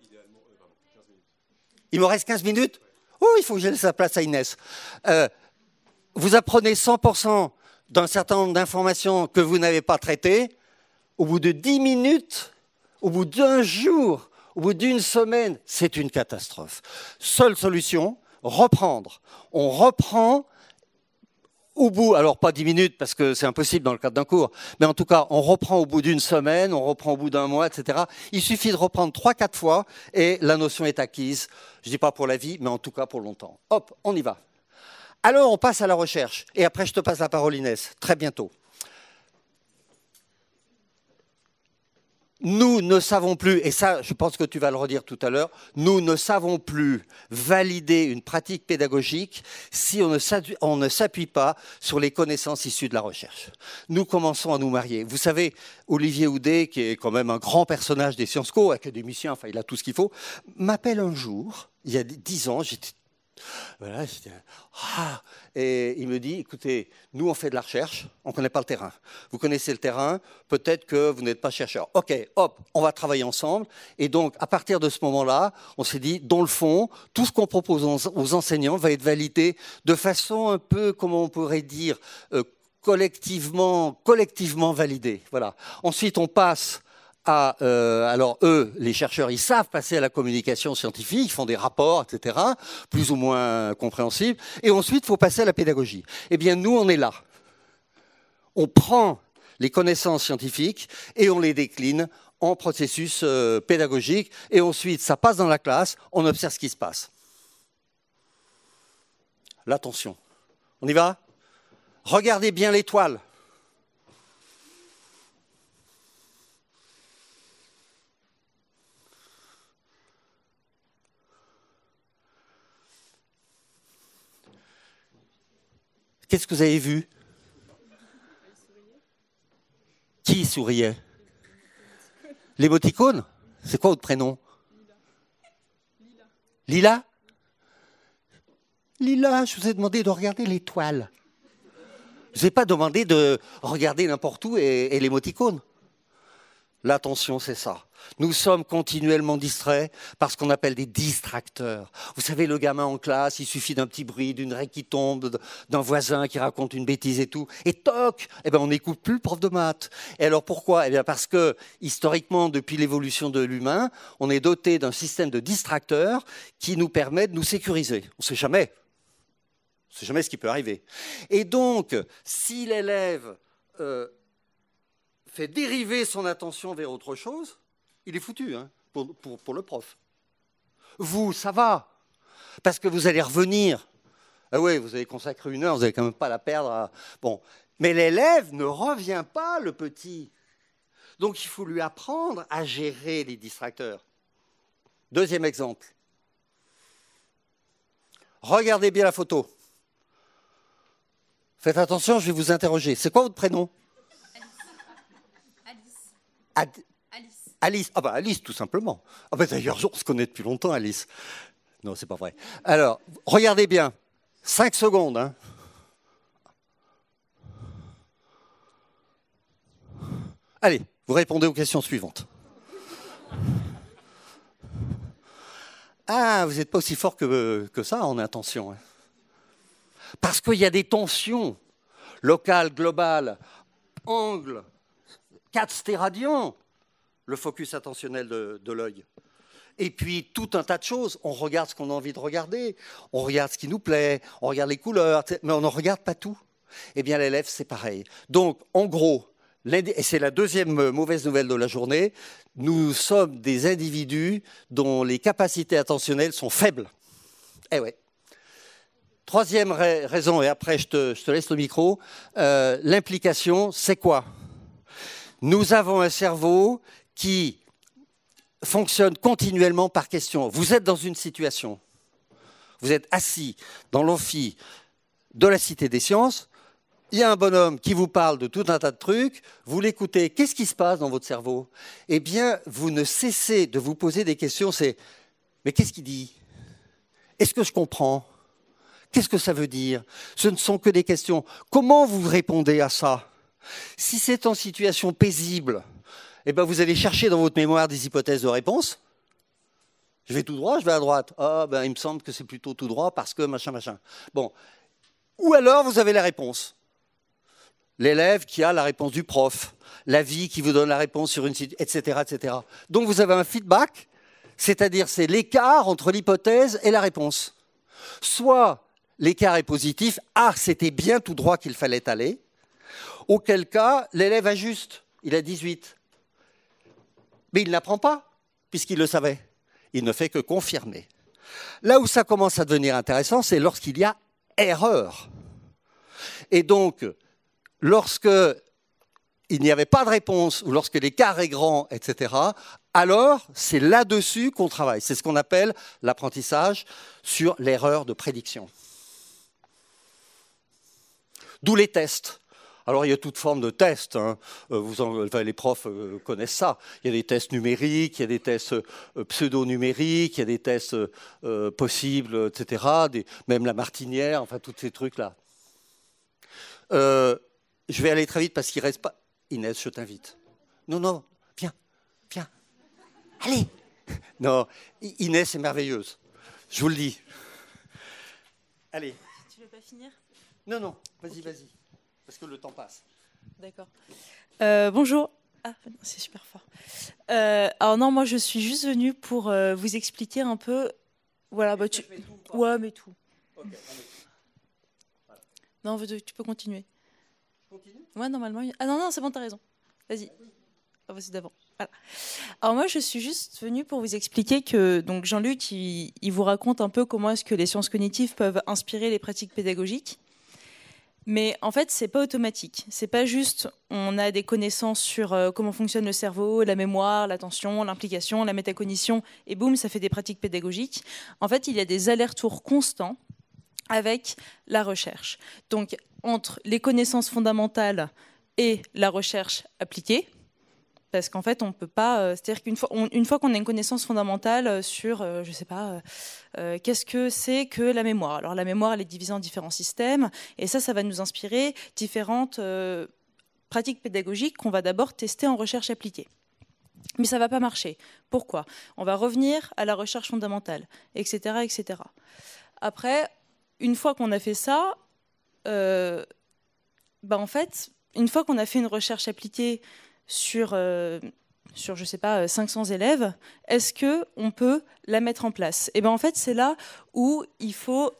Il me reste 15 minutes Oh, il faut que je laisse la place à Inès. Euh, vous apprenez 100% d'un certain nombre d'informations que vous n'avez pas traitées. Au bout de 10 minutes, au bout d'un jour, au bout d'une semaine, c'est une catastrophe. Seule solution, reprendre. On reprend au bout, alors pas dix minutes parce que c'est impossible dans le cadre d'un cours, mais en tout cas, on reprend au bout d'une semaine, on reprend au bout d'un mois, etc. Il suffit de reprendre trois, quatre fois et la notion est acquise. Je ne dis pas pour la vie, mais en tout cas pour longtemps. Hop, on y va. Alors on passe à la recherche. Et après, je te passe la parole, Inès. Très bientôt. nous ne savons plus, et ça je pense que tu vas le redire tout à l'heure, nous ne savons plus valider une pratique pédagogique si on ne s'appuie pas sur les connaissances issues de la recherche. Nous commençons à nous marier. Vous savez, Olivier Houdet, qui est quand même un grand personnage des Sciences Co, académicien, enfin il a tout ce qu'il faut, m'appelle un jour, il y a dix ans, j'étais ah et il me dit, écoutez, nous on fait de la recherche, on ne connaît pas le terrain. Vous connaissez le terrain, peut-être que vous n'êtes pas chercheur. Ok, hop, on va travailler ensemble. Et donc, à partir de ce moment-là, on s'est dit, dans le fond, tout ce qu'on propose aux enseignants va être validé de façon un peu, comment on pourrait dire, euh, collectivement, collectivement validée. Voilà. Ensuite, on passe euh, alors eux, les chercheurs, ils savent passer à la communication scientifique, ils font des rapports, etc., plus ou moins compréhensibles. Et ensuite, il faut passer à la pédagogie. Eh bien, nous, on est là. On prend les connaissances scientifiques et on les décline en processus euh, pédagogique. Et ensuite, ça passe dans la classe, on observe ce qui se passe. L'attention. On y va Regardez bien l'étoile. Qu'est-ce que vous avez vu Qui souriait L'émoticône C'est quoi votre prénom Lila Lila, je vous ai demandé de regarder l'étoile. Je ne vous ai pas demandé de regarder n'importe où et, les l'émoticône. L'attention, c'est ça. Nous sommes continuellement distraits par ce qu'on appelle des distracteurs. Vous savez, le gamin en classe, il suffit d'un petit bruit, d'une raie qui tombe, d'un voisin qui raconte une bêtise et tout, et toc Eh ben, on n'écoute plus le prof de maths. Et alors pourquoi eh bien, parce que historiquement, depuis l'évolution de l'humain, on est doté d'un système de distracteurs qui nous permet de nous sécuriser. On ne sait jamais. On ne sait jamais ce qui peut arriver. Et donc, si l'élève euh, fait dériver son attention vers autre chose, il est foutu hein, pour, pour le prof. Vous, ça va, parce que vous allez revenir. Ah oui, vous avez consacré une heure, vous n'allez quand même pas la perdre. Bon. Mais l'élève ne revient pas, le petit. Donc il faut lui apprendre à gérer les distracteurs. Deuxième exemple. Regardez bien la photo. Faites attention, je vais vous interroger. C'est quoi votre prénom Alice. Alice. Ah bah, Alice, tout simplement. Ah ben d'ailleurs, on se connaît depuis longtemps, Alice. Non, c'est pas vrai. Alors, regardez bien. Cinq secondes. Hein. Allez, vous répondez aux questions suivantes. Ah, vous n'êtes pas aussi fort que, ça en intention. Hein. Parce qu'il y a des tensions locales, globales, angles, 4 stéradions, le focus attentionnel de, l'œil. Et puis tout un tas de choses. On regarde ce qu'on a envie de regarder, on regarde ce qui nous plaît, on regarde les couleurs, mais on ne regarde pas tout. Eh bien, l'élève, c'est pareil. Donc, en gros, et c'est la deuxième mauvaise nouvelle de la journée, nous sommes des individus dont les capacités attentionnelles sont faibles. Eh ouais. Troisième raison, et après je te, laisse le micro, euh, l'implication, c'est quoi nous avons un cerveau qui fonctionne continuellement par question. Vous êtes dans une situation. Vous êtes assis dans l'amphi de la Cité des Sciences. Il y a un bonhomme qui vous parle de tout un tas de trucs. Vous l'écoutez. Qu'est-ce qui se passe dans votre cerveau Eh bien, vous ne cessez de vous poser des questions. C'est mais qu'est-ce qu'il dit Est-ce que je comprends Qu'est-ce que ça veut dire Ce ne sont que des questions. Comment vous répondez à ça si c'est en situation paisible, eh ben vous allez chercher dans votre mémoire des hypothèses de réponse. Je vais tout droit, je vais à droite. Ah, ben, il me semble que c'est plutôt tout droit parce que machin, machin. Bon. Ou alors, vous avez la réponse. L'élève qui a la réponse du prof, la vie qui vous donne la réponse sur une situation, etc., etc. Donc, vous avez un feedback, c'est-à-dire c'est l'écart entre l'hypothèse et la réponse. Soit l'écart est positif, ah, c'était bien tout droit qu'il fallait aller, auquel cas l'élève ajuste, il a 18. Mais il n'apprend pas, puisqu'il le savait. Il ne fait que confirmer. Là où ça commence à devenir intéressant, c'est lorsqu'il y a erreur. Et donc, lorsque il n'y avait pas de réponse ou lorsque l'écart est grand, etc., alors c'est là-dessus qu'on travaille. C'est ce qu'on appelle l'apprentissage sur l'erreur de prédiction. D'où les tests. Alors il y a toute forme de tests. Hein. Euh, les profs euh, connaissent ça. Il y a des tests numériques, il y a des tests euh, pseudo-numériques, il y a des tests possibles, etc. même la martinière, enfin tous ces trucs-là. je vais aller très vite parce qu'il reste pas. Inès, je t'invite. Non, non, viens, viens. Allez. [LAUGHS] Non, Inès est merveilleuse. Je vous le dis. Allez. Tu veux pas finir Non, non, vas-y, vas-y parce que le temps passe. D'accord. Euh, bonjour. Ah, c'est super fort. Euh, alors non, moi je suis juste venue pour euh, vous expliquer un peu. Voilà, bah, tu. Tout, ouais, mais tout. Non, tu peux continuer. Je continue Ouais, normalement. Ah non, non, c'est bon, t'as raison. Vas-y. Ah, vas-y bah, d'abord. Voilà. Alors moi, je suis juste venue pour vous expliquer que donc Jean-Luc, il, vous raconte un peu comment est-ce que les sciences cognitives peuvent inspirer les pratiques pédagogiques. Mais en fait, c'est pas automatique. C'est pas juste on a des connaissances sur euh, comment fonctionne le cerveau, la mémoire, l'attention, l'implication, la métacognition, et boum, ça fait des pratiques pédagogiques. En fait, il y a des allers-retours constants avec la recherche. Donc, entre les connaissances fondamentales et la recherche appliquée, parce qu'en fait, on peut pas. Euh, c'est-à-dire qu'une fois, qu'on a une connaissance fondamentale euh, sur, euh, je ne sais pas, qu'est-ce que c'est que la mémoire. Alors la mémoire, elle est divisée en différents systèmes, et ça, ça va nous inspirer différentes pratiques pédagogiques qu'on va d'abord tester en recherche appliquée. Mais ça ne va pas marcher. Pourquoi On va revenir à la recherche fondamentale, etc., etc. Après, une fois qu'on a fait ça, bah, en fait, une fois qu'on a fait une recherche appliquée sur, euh, sur je sais pas, 500 euh, élèves, est-ce qu'on peut la mettre en place Et eh bien en fait, c'est là où il faut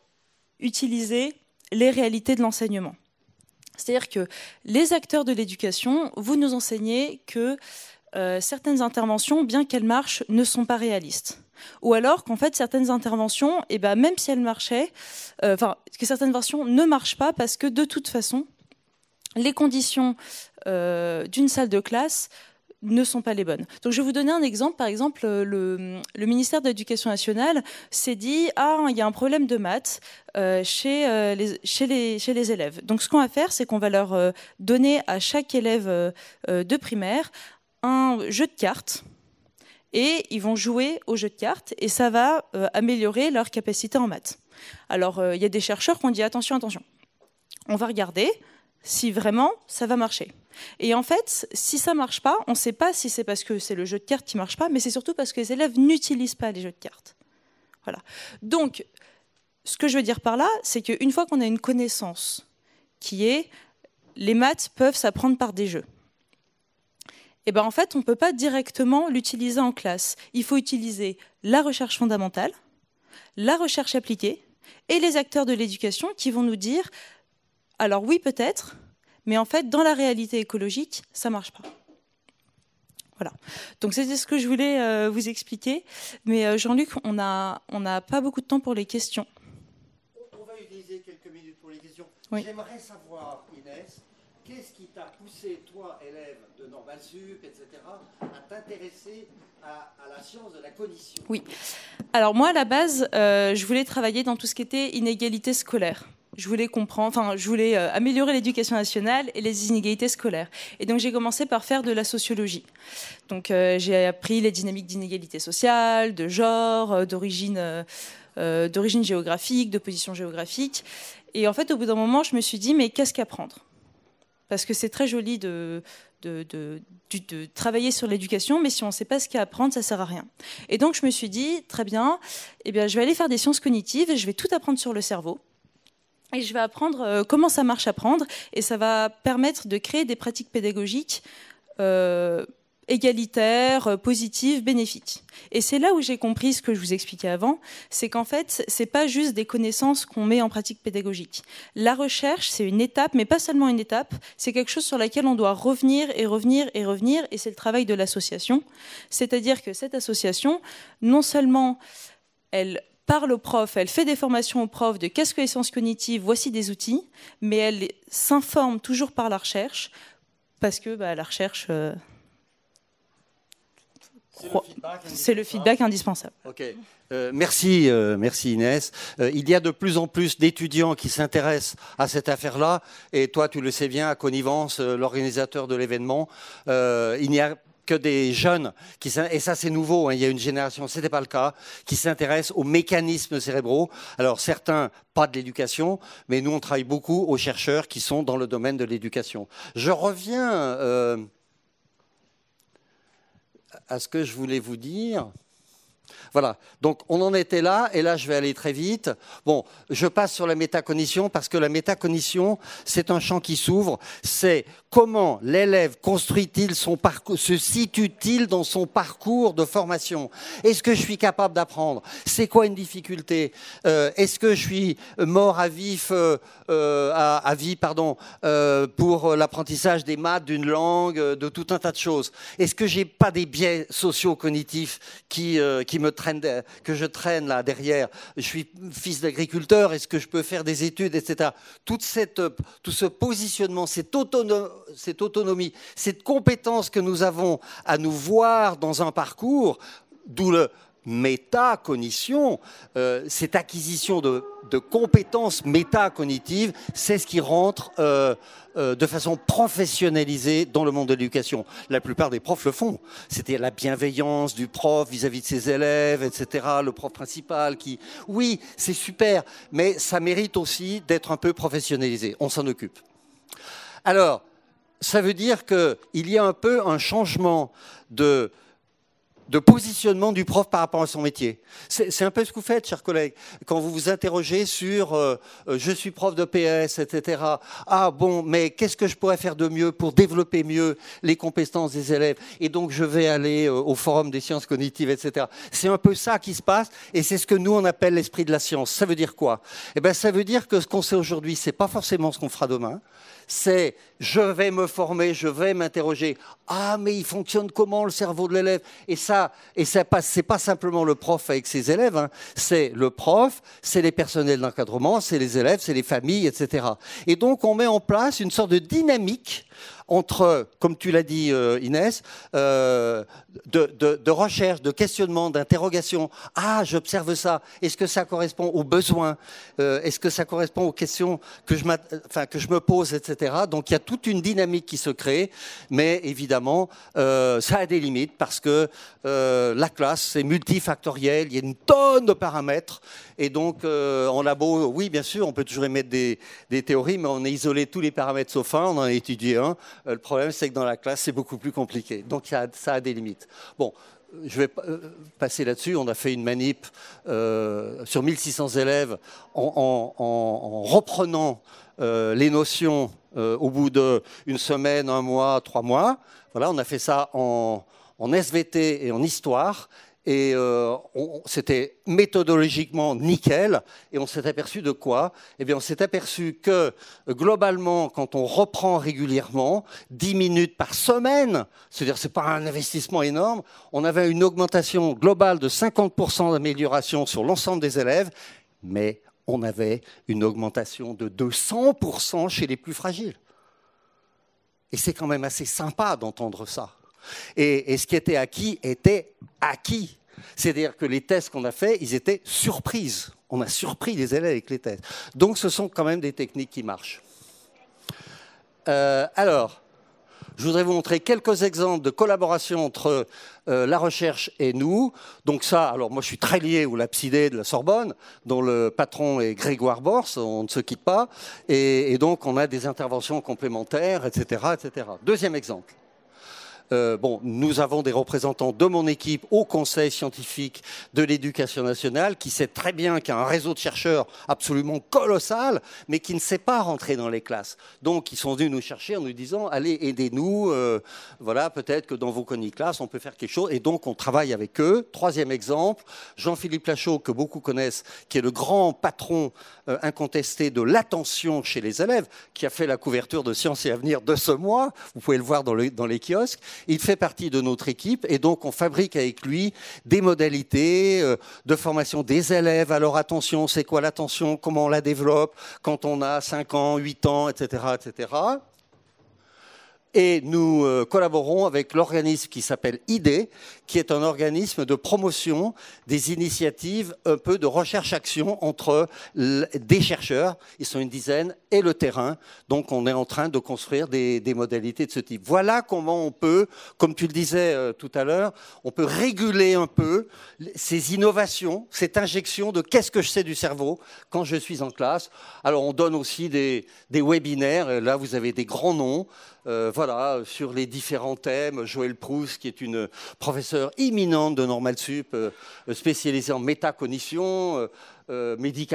utiliser les réalités de l'enseignement. C'est-à-dire que les acteurs de l'éducation, vous nous enseignez que euh, certaines interventions, bien qu'elles marchent, ne sont pas réalistes. Ou alors qu'en fait, certaines interventions, et eh ben, même si elles marchaient, enfin, que certaines versions ne marchent pas parce que de toute façon, les conditions euh, d'une salle de classe ne sont pas les bonnes. Donc je vais vous donner un exemple. Par exemple, euh, le, ministère de l'Éducation nationale s'est dit ah il y a un problème de maths euh, chez, les, élèves. Donc ce qu'on va faire, c'est qu'on va leur donner à chaque élève de primaire un jeu de cartes et ils vont jouer au jeu de cartes et ça va améliorer leur capacité en maths. Alors il y a des chercheurs qui ont dit attention attention. On va regarder si vraiment ça va marcher. Et en fait, si ça marche pas, on ne sait pas si c'est parce que c'est le jeu de cartes qui marche pas, mais c'est surtout parce que les élèves n'utilisent pas les jeux de cartes. Voilà. Donc, ce que je veux dire par là, c'est qu'une fois qu'on a une connaissance qui est les maths peuvent s'apprendre par des jeux. Et eh ben en fait, on ne peut pas directement l'utiliser en classe. Il faut utiliser la recherche fondamentale, la recherche appliquée et les acteurs de l'éducation qui vont nous dire alors oui, peut-être, mais en fait, dans la réalité écologique, ça ne marche pas. Voilà. Donc c'était ce que je voulais euh, vous expliquer. Mais euh, Jean-Luc, on n'a a pas beaucoup de temps pour les questions. On va utiliser quelques minutes pour les questions. J'aimerais savoir, Inès, qu'est-ce qui t'a poussé, toi, élève de Normal etc., à t'intéresser à, la science de la cognition Oui. Alors moi, à la base, euh, je voulais travailler dans tout ce qui était inégalité scolaire je voulais comprendre, je voulais euh, améliorer l'éducation nationale et les inégalités scolaires. Et donc, j'ai commencé par faire de la sociologie. Donc, euh, j'ai appris les dynamiques d'inégalités sociales, de genre, euh, d'origine, géographique, de position géographique. Et en fait, au bout d'un moment, je me suis dit, mais qu'est-ce qu'apprendre Parce que c'est très joli de, travailler sur l'éducation, mais si on ne sait pas ce qu'apprendre, apprendre, ça sert à rien. Et donc, je me suis dit, très bien, eh bien, je vais aller faire des sciences cognitives et je vais tout apprendre sur le cerveau. Et je vais apprendre euh, comment ça marche à prendre. Et ça va permettre de créer des pratiques pédagogiques euh, égalitaires, euh, positives, bénéfiques. Et c'est là où j'ai compris ce que je vous expliquais avant, c'est qu'en fait, c'est pas juste des connaissances qu'on met en pratique pédagogique. La recherche, c'est une étape, mais pas seulement une étape, c'est quelque chose sur laquelle on doit revenir et revenir et revenir, et c'est le travail de l'association. C'est-à-dire que cette association, non seulement elle parle aux profs, elle fait des formations aux profs de qu'est-ce que les sciences cognitives, voici des outils, mais elle s'informe toujours par la recherche, parce que bah, la recherche... Euh, c'est le feedback indispensable. Euh, merci, euh, merci Inès. il y a de plus en plus d'étudiants qui s'intéressent à cette affaire-là, et toi, tu le sais bien, à connivence, l'organisateur de l'événement, il n'y a que des jeunes, qui, et ça c'est nouveau, hein, il y a une génération, ce n'était pas le cas, qui s'intéresse aux mécanismes cérébraux. Alors certains, pas de l'éducation, mais nous on travaille beaucoup aux chercheurs qui sont dans le domaine de l'éducation. Je reviens euh, à ce que je voulais vous dire. Voilà. Donc on en était là, et là je vais aller très vite. Bon, je passe sur la métacognition parce que la métacognition, c'est un champ qui s'ouvre. C'est comment l'élève construit-il son parcours, se situe-t-il dans son parcours de formation Est-ce que je suis capable d'apprendre C'est quoi une difficulté euh, Est-ce que je suis mort à vif, euh, euh, à, vie, pardon, pour l'apprentissage des maths, d'une langue, de tout un tas de choses Est-ce que j'ai pas des biais sociaux cognitifs qui qui me que je traîne là derrière. Je suis fils d'agriculteur, est-ce que je peux faire des études, etc. Toute tout ce positionnement, cette, cette autonomie, cette compétence que nous avons à nous voir dans un parcours, d'où le, métacognition, euh, cette acquisition de, compétences métacognitives, c'est ce qui rentre euh, euh, de façon professionnalisée dans le monde de l'éducation. La plupart des profs le font. C'était la bienveillance du prof vis-à-vis -vis de ses élèves, etc. Le prof principal qui, oui, c'est super, mais ça mérite aussi d'être un peu professionnalisé. On s'en occupe. Alors, ça veut dire qu'il y a un peu un changement de de positionnement du prof par rapport à son métier. C'est un peu ce que vous faites, chers collègues, quand vous vous interrogez sur euh, euh, je suis prof de PS, etc. Ah bon, mais qu'est-ce que je pourrais faire de mieux pour développer mieux les compétences des élèves Et donc je vais aller euh, au forum des sciences cognitives, etc. C'est un peu ça qui se passe, et c'est ce que nous on appelle l'esprit de la science. Ça veut dire quoi Eh ben, ça veut dire que ce qu'on sait aujourd'hui, c'est pas forcément ce qu'on fera demain c'est je vais me former, je vais m'interroger. Ah, mais il fonctionne comment le cerveau de l'élève Et ça, et ça passe. C'est pas simplement le prof avec ses élèves. Hein. C'est le prof, c'est les personnels d'encadrement, c'est les élèves, c'est les familles, etc. Et donc on met en place une sorte de dynamique entre, comme tu l'as dit euh, Inès, euh, de, recherche, de questionnement, d'interrogation. Ah, j'observe ça. Est-ce que ça correspond aux besoins euh, Est-ce que ça correspond aux questions que je, me pose, etc. Donc il y a toute une dynamique qui se crée, mais évidemment, ça a des limites parce que la classe, c'est multifactoriel, il y a une tonne de paramètres. Et donc, en labo, oui, bien sûr, on peut toujours émettre des, des théories, mais on a isolé tous les paramètres sauf un, on en a étudié un. Euh, le problème, c'est que dans la classe, c'est beaucoup plus compliqué. Donc, ça a, des limites. Bon, je vais euh, passer là-dessus. On a fait une manip euh, sur 1600 élèves en, reprenant euh, les notions au bout d'une semaine, un mois, trois mois. Voilà, on a fait ça en SVT et en histoire. Et euh, c'était méthodologiquement nickel. Et on s'est aperçu de quoi Eh bien, on s'est aperçu que globalement, quand on reprend régulièrement, 10 minutes par semaine, c'est-à-dire c'est pas un investissement énorme, on avait une augmentation globale de 50% d'amélioration sur l'ensemble des élèves, mais on avait une augmentation de 200% chez les plus fragiles. Et c'est quand même assez sympa d'entendre ça. Et, ce qui était acquis était acquis. C'est-à-dire que les tests qu'on a faits, ils étaient surprises. On a surpris les élèves avec les tests. Donc ce sont quand même des techniques qui marchent. Euh, alors, je voudrais vous montrer quelques exemples de collaboration entre euh, la recherche et nous. Donc ça, alors moi je suis très lié au Lapsidé de la Sorbonne, dont le patron est Grégoire Bors, on ne se quitte pas, et, et donc on a des interventions complémentaires, etc., etc. Deuxième exemple. Euh, bon, nous avons des représentants de mon équipe au Conseil scientifique de l'éducation nationale qui sait très bien qu'il y a un réseau de chercheurs absolument colossal, mais qui ne sait pas rentrer dans les classes. Donc, ils sont venus nous chercher en nous disant allez, aidez-nous. Euh, voilà, peut-être que dans vos classes, on peut faire quelque chose. Et donc, on travaille avec eux. Troisième exemple, Jean-Philippe Lachaud, que beaucoup connaissent, qui est le grand patron euh, incontesté de l'attention chez les élèves, qui a fait la couverture de Sciences et Avenir de ce mois. Vous pouvez le voir dans les kiosques. Il fait partie de notre équipe et donc on fabrique avec lui des modalités euh, de formation des élèves. Alors attention, c'est quoi l'attention Comment on la développe quand on a 5 ans, 8 ans, etc. etc et nous euh, collaborons avec l'organisme qui s'appelle IDE, qui est un organisme de promotion des initiatives un peu de recherche-action entre des chercheurs, ils sont une dizaine, et le terrain. Donc on est en train de construire des, modalités de ce type. Voilà comment on peut, comme tu le disais euh, tout à l'heure, on peut réguler un peu ces innovations, cette injection de qu'est-ce que je sais du cerveau quand je suis en classe. Alors on donne aussi des, des webinaires, là vous avez des grands noms. Euh, voilà, sur les différents thèmes. Joël Proust, qui est une professeure imminente de Normal Sup, euh, spécialisée en métacognition. Euh, euh Mehdi qui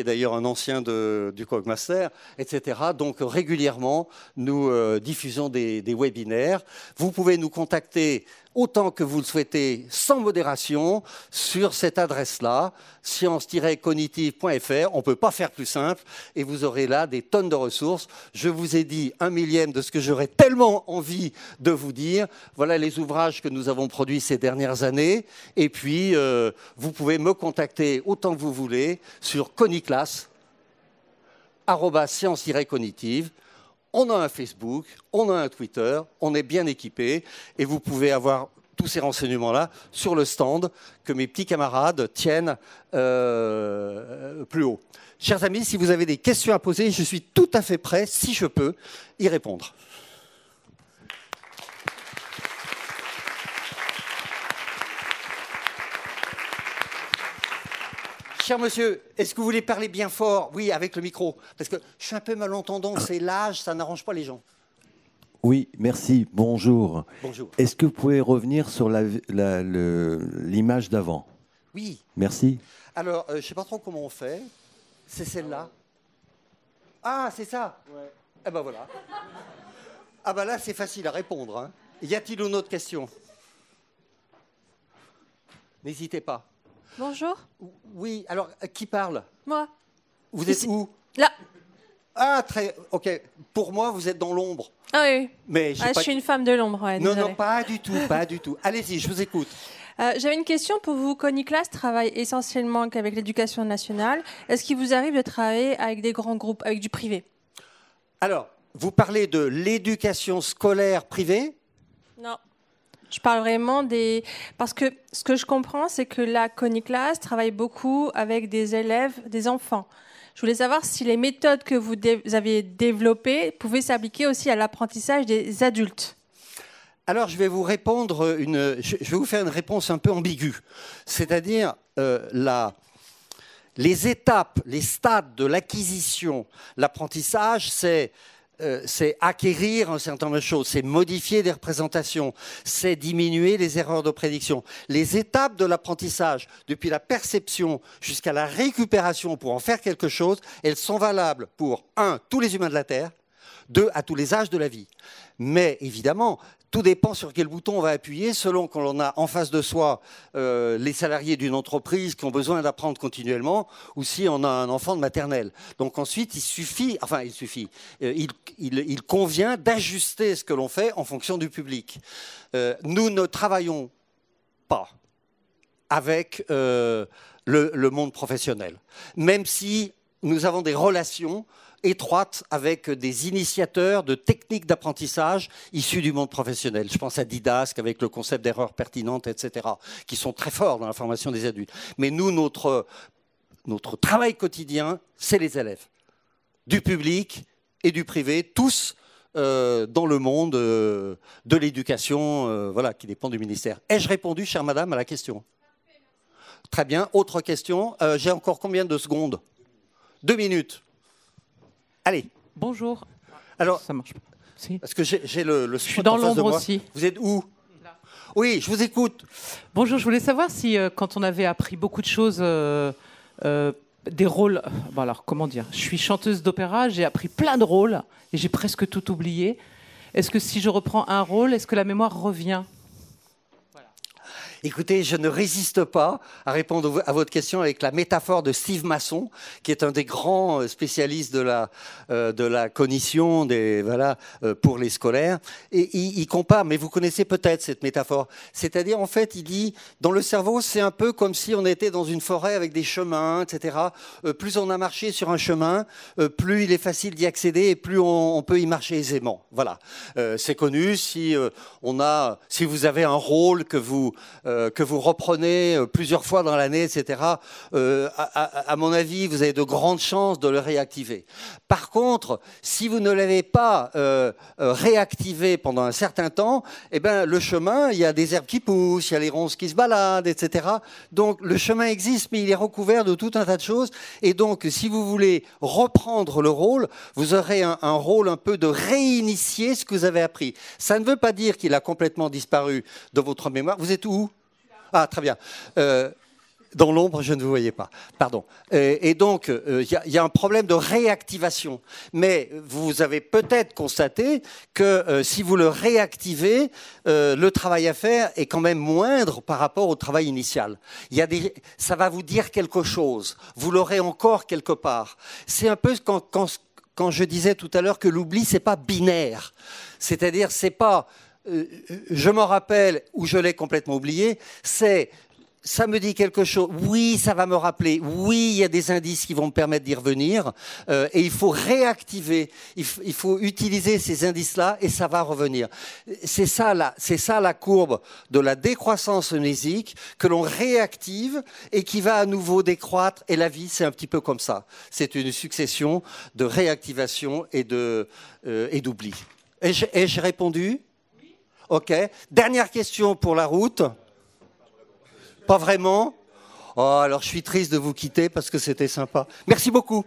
est d'ailleurs un ancien du Cogmaster, etc. Donc régulièrement, nous diffusons des, webinaires. Vous pouvez nous contacter autant que vous le souhaitez, sans modération, sur cette adresse-là, science-cognitive.fr. On ne peut pas faire plus simple et vous aurez là des tonnes de ressources. Je vous ai dit un millième de ce que j'aurais tellement envie de vous dire. Voilà les ouvrages que nous avons produits ces dernières années. Et puis, euh, vous pouvez me contacter autant que vous voulez sur coniclass, on a un Facebook, on a un Twitter, on est bien équipé et vous pouvez avoir tous ces renseignements-là sur le stand que mes petits camarades tiennent euh, plus haut. Chers amis, si vous avez des questions à poser, je suis tout à fait prêt, si je peux, y répondre. cher monsieur, est-ce que vous voulez parler bien fort Oui, avec le micro. Parce que je suis un peu malentendant, c'est l'âge, ça n'arrange pas les gens. Oui, merci. Bonjour. Bonjour. Est-ce que vous pouvez revenir sur l'image d'avant Oui. Merci. Alors, euh, je ne sais pas trop comment on fait. C'est celle-là. Ah, c'est ça Eh ben voilà. Ah ben là, c'est facile à répondre. Hein. Y a-t-il une autre question N'hésitez pas. Bonjour. Oui, alors, euh, qui parle Moi. Vous êtes où Là. Ah, très. Ok. Pour moi, vous êtes dans l'ombre. Ah oui. Mais ah, je suis une femme de l'ombre. non, non, pas du tout, pas du tout. Allez-y, je vous écoute. Euh, j'avais une question pour vous. Conny travaille essentiellement avec l'éducation nationale. Est-ce qu'il vous arrive de travailler avec des grands groupes, avec du privé Alors, vous parlez de l'éducation scolaire privée Non. Je parle vraiment des... Parce que ce que je comprends, c'est que la Coniclass travaille beaucoup avec des élèves, des enfants. Je voulais savoir si les méthodes que vous, avez développées pouvaient s'appliquer aussi à l'apprentissage des adultes. Alors, je vais vous répondre une, je vais vous faire une réponse un peu ambiguë, c'est-à-dire euh, la... les étapes, les stades de l'acquisition, l'apprentissage, c'est euh, c'est acquérir un certain nombre de choses, c'est modifier des représentations, c'est diminuer les erreurs de prédiction. Les étapes de l'apprentissage, depuis la perception jusqu'à la récupération pour en faire quelque chose, elles sont valables pour, un, tous les humains de la Terre, deux, à tous les âges de la vie. Mais évidemment, tout dépend sur quel bouton on va appuyer, selon qu'on a en face de soi euh, les salariés d'une entreprise qui ont besoin d'apprendre continuellement, ou si on a un enfant de maternelle. Donc ensuite, il suffit, enfin il suffit, euh, il, convient d'ajuster ce que l'on fait en fonction du public. Euh, nous ne travaillons pas avec le monde professionnel, même si nous avons des relations étroite avec des initiateurs de techniques d'apprentissage issues du monde professionnel. Je pense à Didask avec le concept d'erreur pertinente, etc., qui sont très forts dans la formation des adultes. Mais nous, notre, travail quotidien, c'est les élèves, du public et du privé, tous euh, dans le monde euh, de l'éducation, euh, qui dépend du ministère. Ai-je répondu, chère madame, à la question Très bien. Autre question. J'ai encore combien de secondes Deux minutes. Allez. Bonjour. Alors, ça marche pas. Parce que j'ai le, le Je suis dans l'ombre aussi. Vous êtes où Oui, je vous écoute. Bonjour, je voulais savoir si euh, quand on avait appris beaucoup de choses, euh, euh, des rôles. Bon, alors, comment dire Je suis chanteuse d'opéra, j'ai appris plein de rôles et j'ai presque tout oublié. Est-ce que si je reprends un rôle, est-ce que la mémoire revient Écoutez, je ne résiste pas à répondre à votre question avec la métaphore de Steve Masson, qui est un des grands euh, spécialistes de la, euh, de la cognition des, voilà, euh, pour les scolaires. Et il, compare, mais vous connaissez peut-être cette métaphore. C'est-à-dire, en fait, il dit, dans le cerveau, c'est un peu comme si on était dans une forêt avec des chemins, etc. plus on a marché sur un chemin, plus il est facile d'y accéder et plus on, on, peut y marcher aisément. Voilà. c'est connu si, on a, si vous avez un rôle que vous euh, que vous reprenez euh, plusieurs fois dans l'année, etc., euh, à, mon avis, vous avez de grandes chances de le réactiver. Par contre, si vous ne l'avez pas réactivé pendant un certain temps, eh ben, le chemin, il y a des herbes qui poussent, il y a les ronces qui se baladent, etc. Donc le chemin existe, mais il est recouvert de tout un tas de choses. Et donc, si vous voulez reprendre le rôle, vous aurez un rôle un peu de réinitier ce que vous avez appris. Ça ne veut pas dire qu'il a complètement disparu de votre mémoire. Vous êtes où ah, très bien. Euh, dans l'ombre, je ne vous voyais pas. Pardon. Euh, et, donc, il euh, y, a un problème de réactivation. Mais vous avez peut-être constaté que si vous le réactivez, le travail à faire est quand même moindre par rapport au travail initial. ça va vous dire quelque chose. Vous l'aurez encore quelque part. C'est un peu quand, quand, quand je disais tout à l'heure que l'oubli, n'est pas binaire. C'est-à-dire, c'est pas euh, je m'en rappelle ou je l'ai complètement oublié, c'est ça me dit quelque chose. Oui, ça va me rappeler. Oui, il y a des indices qui vont me permettre d'y revenir. Euh, et il faut réactiver. Il, faut utiliser ces indices-là et ça va revenir. C'est ça là, c'est ça la courbe de la décroissance onésique que l'on réactive et qui va à nouveau décroître. Et la vie, c'est un petit peu comme ça. C'est une succession de réactivation et euh, d'oubli. Ai-je répondu Ok. Dernière question pour la route. Pas vraiment. Oh, alors je suis triste de vous quitter parce que c'était sympa. Merci beaucoup.